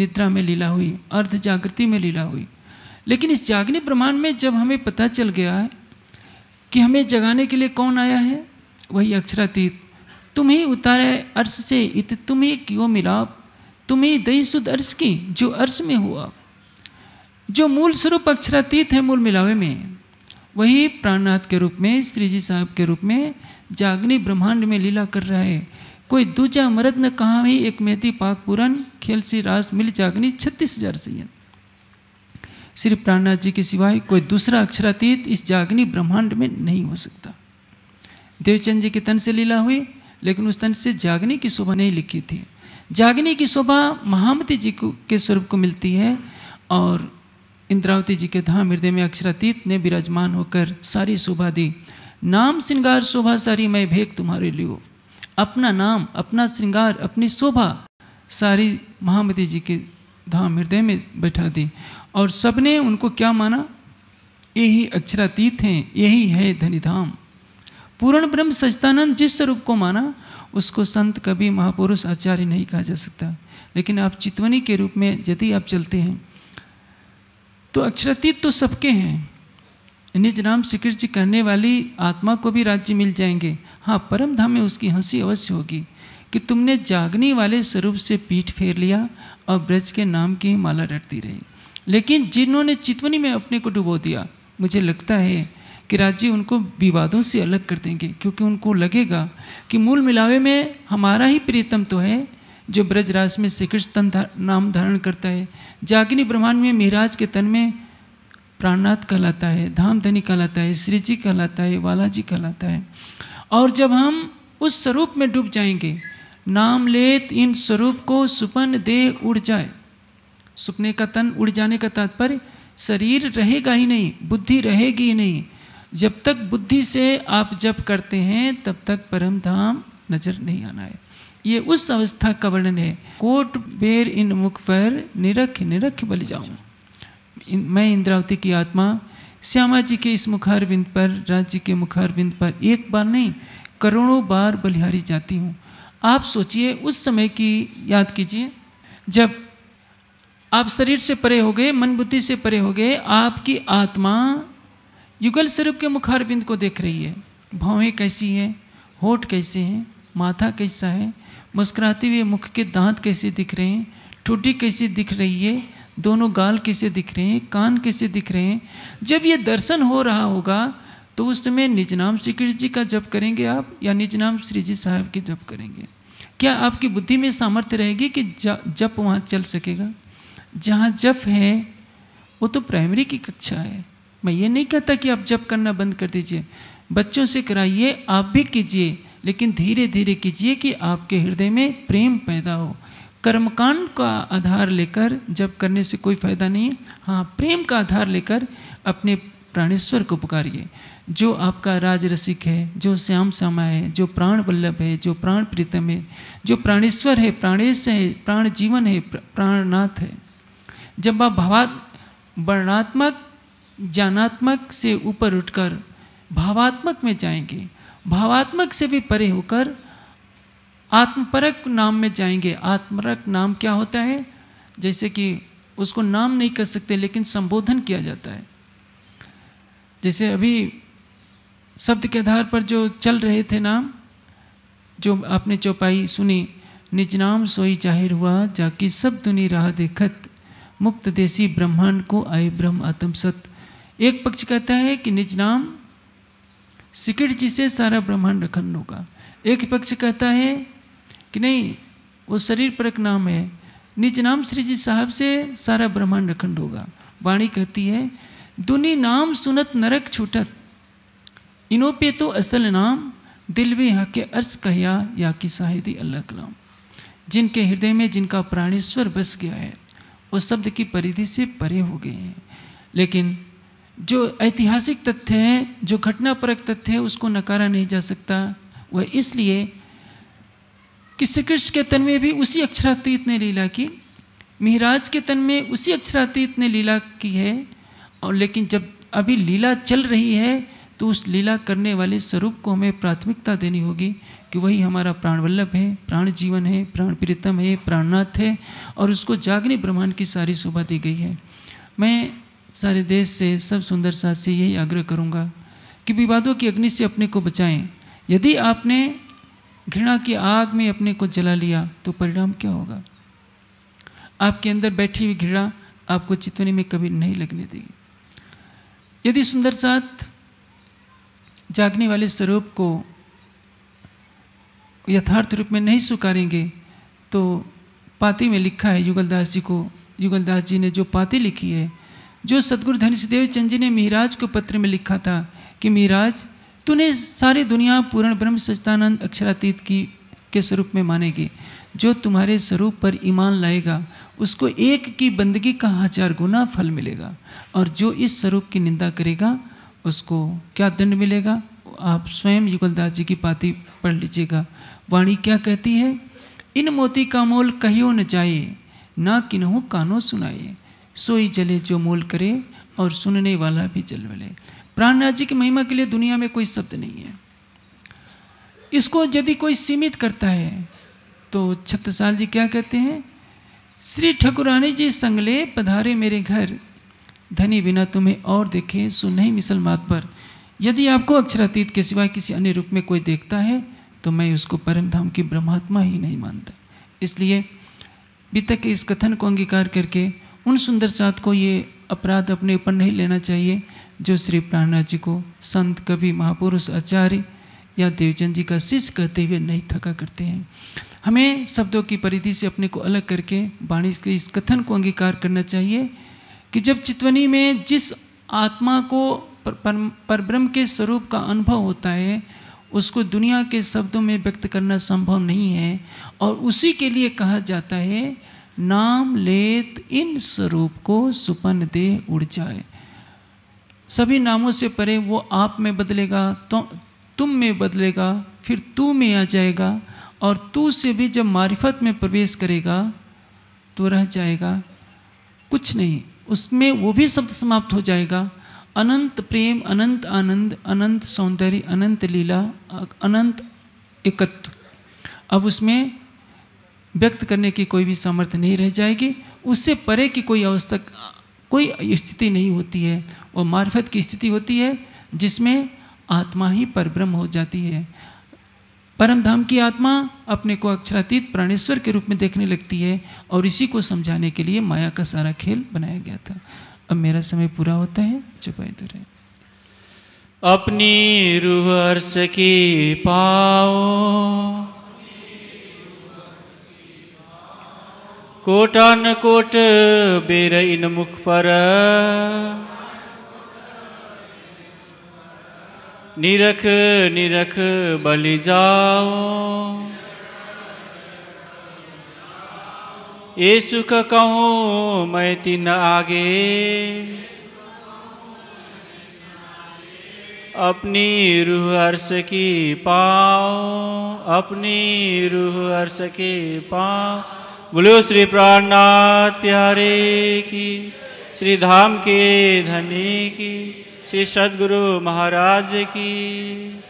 निद्रा में लीला हुई अर्ध जागृति में लीला हुई लेकिन इस जागनी प्रमाण में जब हमें पता चल गया कि हमें जगाने के लिए कौन आया है वही अक्षरातीत तुम ही उतारे अर्श से इत ही क्यों मिलाप ही दही सुध अर्श की जो अर्श में हुआ जो मूल स्वरूप अक्षरातीत है मूल मिलावे में वही प्राणनाथ के रूप में श्री जी साहब के रूप में जागनी ब्रह्मांड में लीला कर रहा है कोई दूजा मरद न कहा ही एक मेहती पाक पूरन खेल सी रास मिल जागनी छत्तीस हजार सैयद श्री प्राणनाथ जी के सिवाय कोई दूसरा अक्षरातीत इस जागनी ब्रह्मांड में नहीं हो सकता देवचंद जी के तन से लीला हुई लेकिन उस दिन से जागने की शोभा नहीं लिखी थी जागने की शोभा महामती जी को के स्वरूप को मिलती है और इंद्रावती जी के धाम हृदय में अक्षरातीत ने विराजमान होकर सारी शोभा दी नाम श्रृंगार शोभा सारी मैं भेक तुम्हारे लियो अपना नाम अपना श्रृंगार अपनी शोभा सारी महामती जी के धाम हृदय में बैठा दी और सबने उनको क्या माना यही अक्षरातीत हैं यही है धनी धाम पूर्ण ब्रह्म सचतानंद जिस स्वरूप को माना उसको संत कभी महापुरुष आचार्य नहीं कहा जा सकता लेकिन आप चितवनी के रूप में यदि आप चलते हैं तो अक्षरातीत तो सबके हैं निज राम स्वीकृत जी करने वाली आत्मा को भी राज्य मिल जाएंगे हाँ परम धाम में उसकी हंसी अवश्य होगी कि तुमने जागनी वाले स्वरूप से पीठ फेर लिया और ब्रज के नाम की माला रटती रही लेकिन जिन्होंने चितवनी में अपने को डुबो दिया मुझे लगता है कि राज्य उनको विवादों से अलग कर देंगे क्योंकि उनको लगेगा कि मूल मिलावे में हमारा ही प्रीतम तो है जो ब्रजराज में श्री कृष्ण नाम धारण करता है जागिनी ब्रह्मांड में मिहराज के तन में प्राणनाथ कहलाता है धाम धनी कहलाता है श्री जी कहलाता है वालाजी कहलाता है और जब हम उस स्वरूप में डूब जाएंगे नाम लेत इन स्वरूप को सुपन दे उड़ जाए सुपने का तन उड़ जाने का तात्पर्य शरीर रहेगा ही नहीं बुद्धि रहेगी ही नहीं जब तक बुद्धि से आप जप करते हैं तब तक परम धाम नजर नहीं आना है ये उस अवस्था का वर्णन है कोट बेर इन मुख पर निरख निरख बल जाऊं मैं इंद्रावती की आत्मा श्यामा जी के इस मुखार बिंद पर राज्य के मुखार बिंद पर एक बार नहीं करोड़ों बार बलिहारी जाती हूँ आप सोचिए उस समय की याद कीजिए जब आप शरीर से परे हो गए मन बुद्धि से परे हो गए आपकी आत्मा युगल स्वरूप के मुखारबिंद को देख रही है भावें कैसी हैं होठ कैसे हैं माथा कैसा है मुस्कुराते हुए मुख के दांत कैसे दिख रहे हैं ठुड्डी कैसे दिख रही है दोनों गाल कैसे दिख रहे हैं कान कैसे दिख रहे हैं जब ये दर्शन हो रहा होगा तो उस समय निज नाम श्री कृष्ण जी का जप करेंगे आप या निज नाम श्री जी साहब की जप करेंगे क्या आपकी बुद्धि में सामर्थ्य रहेगी कि जप वहाँ चल सकेगा जहाँ जप है वो तो प्राइमरी की कक्षा है मैं ये नहीं कहता कि आप जब करना बंद कर दीजिए बच्चों से कराइए आप भी कीजिए लेकिन धीरे धीरे कीजिए कि आपके हृदय में प्रेम पैदा हो कर्मकांड का आधार लेकर जब करने से कोई फायदा नहीं है हाँ प्रेम का आधार लेकर अपने प्राणेश्वर को पुकारिए जो आपका राज रसिक है जो श्याम श्यामा है जो प्राण वल्लभ है जो प्राण प्रीतम है जो प्राणेश्वर है प्राणेश है प्राण जीवन है प्राणनाथ है जब आप भावात वर्णात्मक ज्ञानात्मक से ऊपर उठकर भावात्मक में जाएंगे भावात्मक से भी परे होकर आत्मपरक नाम में जाएंगे आत्मपरक नाम क्या होता है जैसे कि उसको नाम नहीं कर सकते लेकिन संबोधन किया जाता है जैसे अभी शब्द के आधार पर जो चल रहे थे नाम जो आपने चौपाई सुनी निज नाम सोई जाहिर हुआ जाकि सब दुनी राह देखत मुक्त देसी ब्रह्मांड को आए ब्रह्म आत्म सत्य एक पक्ष कहता है कि निज नाम सिकिट जी से सारा ब्रह्मांड अखंड होगा एक पक्ष कहता है कि नहीं वो शरीर परक नाम है निज नाम श्री जी साहब से सारा ब्रह्मांड अखंड होगा वाणी कहती है दुनी नाम सुनत नरक छूटत इनों पे तो असल नाम दिल भी यहाँ के अर्ज कहया या कि साहिदी अल्लाह कलाम जिनके हृदय में जिनका प्राणेश्वर बस गया है वो शब्द की परिधि से परे हो गए हैं लेकिन जो ऐतिहासिक तथ्य हैं जो घटनापरक तथ्य है उसको नकारा नहीं जा सकता वह इसलिए कि श्री कृष्ण के तन में भी उसी अक्षरातीत ने लीला की मिहराज के तन में उसी अक्षरातीत ने लीला की है और लेकिन जब अभी लीला चल रही है तो उस लीला करने वाले स्वरूप को हमें प्राथमिकता देनी होगी कि वही हमारा प्राणवल्लभ है प्राण जीवन है प्राण प्रीतम है प्राणनाथ है और उसको जागनी ब्रह्मांड की सारी शोभा दी गई है मैं सारे देश से सब सुंदर सा से यही आग्रह करूंगा कि विवादों की अग्नि से अपने को बचाएं यदि आपने घृणा की आग में अपने को जला लिया तो परिणाम क्या होगा आपके अंदर बैठी हुई घृणा आपको चितवनी में कभी नहीं लगने देगी यदि सुंदर साथ जागने वाले स्वरूप को यथार्थ रूप में नहीं स्वीकारेंगे तो पाती में लिखा है युगलदास जी को युगलदास जी ने जो पाती लिखी है जो सदगुरु धनिषदेव चंद जी ने महाराज को पत्र में लिखा था कि महाराज तूने सारी दुनिया पूर्ण ब्रह्म सच्चानंद अक्षरातीत की के स्वरूप में मानेगी जो तुम्हारे स्वरूप पर ईमान लाएगा उसको एक की बंदगी का हजार गुना फल मिलेगा और जो इस स्वरूप की निंदा करेगा उसको क्या दंड मिलेगा आप स्वयं युगलदास जी की पाती पढ़ लीजिएगा वाणी क्या कहती है इन मोती का मोल कहियो न जाए ना किन्हों कानों सुनाए सोई जले जो मोल करे और सुनने वाला भी जल मिले प्राणनाथ जी की महिमा के लिए दुनिया में कोई शब्द नहीं है इसको यदि कोई सीमित करता है तो छत्रसाल जी क्या कहते हैं श्री ठकुरानी जी संगले पधारे मेरे घर धनी बिना तुम्हें और देखे सुन नहीं मिसल मात पर यदि आपको अक्षरातीत के सिवाय किसी अन्य रूप में कोई देखता है तो मैं उसको परम धाम की ब्रह्मात्मा ही नहीं मानता इसलिए बीतक के इस कथन को अंगीकार करके उन सुंदर साथ को ये अपराध अपने ऊपर नहीं लेना चाहिए जो श्री प्राणनाथ जी को संत कवि महापुरुष आचार्य या देवचंद जी का शिष्य कहते हुए नहीं थका करते हैं हमें शब्दों की परिधि से अपने को अलग करके वाणी के इस कथन को अंगीकार करना चाहिए कि जब चितवनी में जिस आत्मा को पर, पर ब्रह्म के स्वरूप का अनुभव होता है उसको दुनिया के शब्दों में व्यक्त करना संभव नहीं है और उसी के लिए कहा जाता है नाम लेत इन स्वरूप को सुपन दे उड़ जाए सभी नामों से परे वो आप में बदलेगा तो तुम में बदलेगा फिर तू में आ जाएगा और तू से भी जब मारिफत में प्रवेश करेगा तो रह जाएगा कुछ नहीं उसमें वो भी शब्द समाप्त हो जाएगा अनंत प्रेम अनंत आनंद अनंत सौंदर्य अनंत लीला अनंत एकत्व अब उसमें व्यक्त करने की कोई भी सामर्थ्य नहीं रह जाएगी उससे परे की कोई अवस्था कोई स्थिति नहीं होती है और मार्फत की स्थिति होती है जिसमें आत्मा ही परब्रह्म हो जाती है परम धाम की आत्मा अपने को अक्षरातीत प्राणेश्वर के रूप में देखने लगती है और इसी को समझाने के लिए माया का सारा खेल बनाया गया था अब मेरा समय पूरा होता है चुपाई दूर है अपनी रूह अर्श की पाओ कोटन कोट बेर इन मुख पर निरख निरख बलि जाओ ये सुख कहूँ मैं तीन आगे अपनी रूह हर्ष की पाओ अपनी रूह अर्श की पाओ बोलो श्री प्राणनाथ प्यारे की श्री धाम के धनी की श्री सदगुरु महाराज की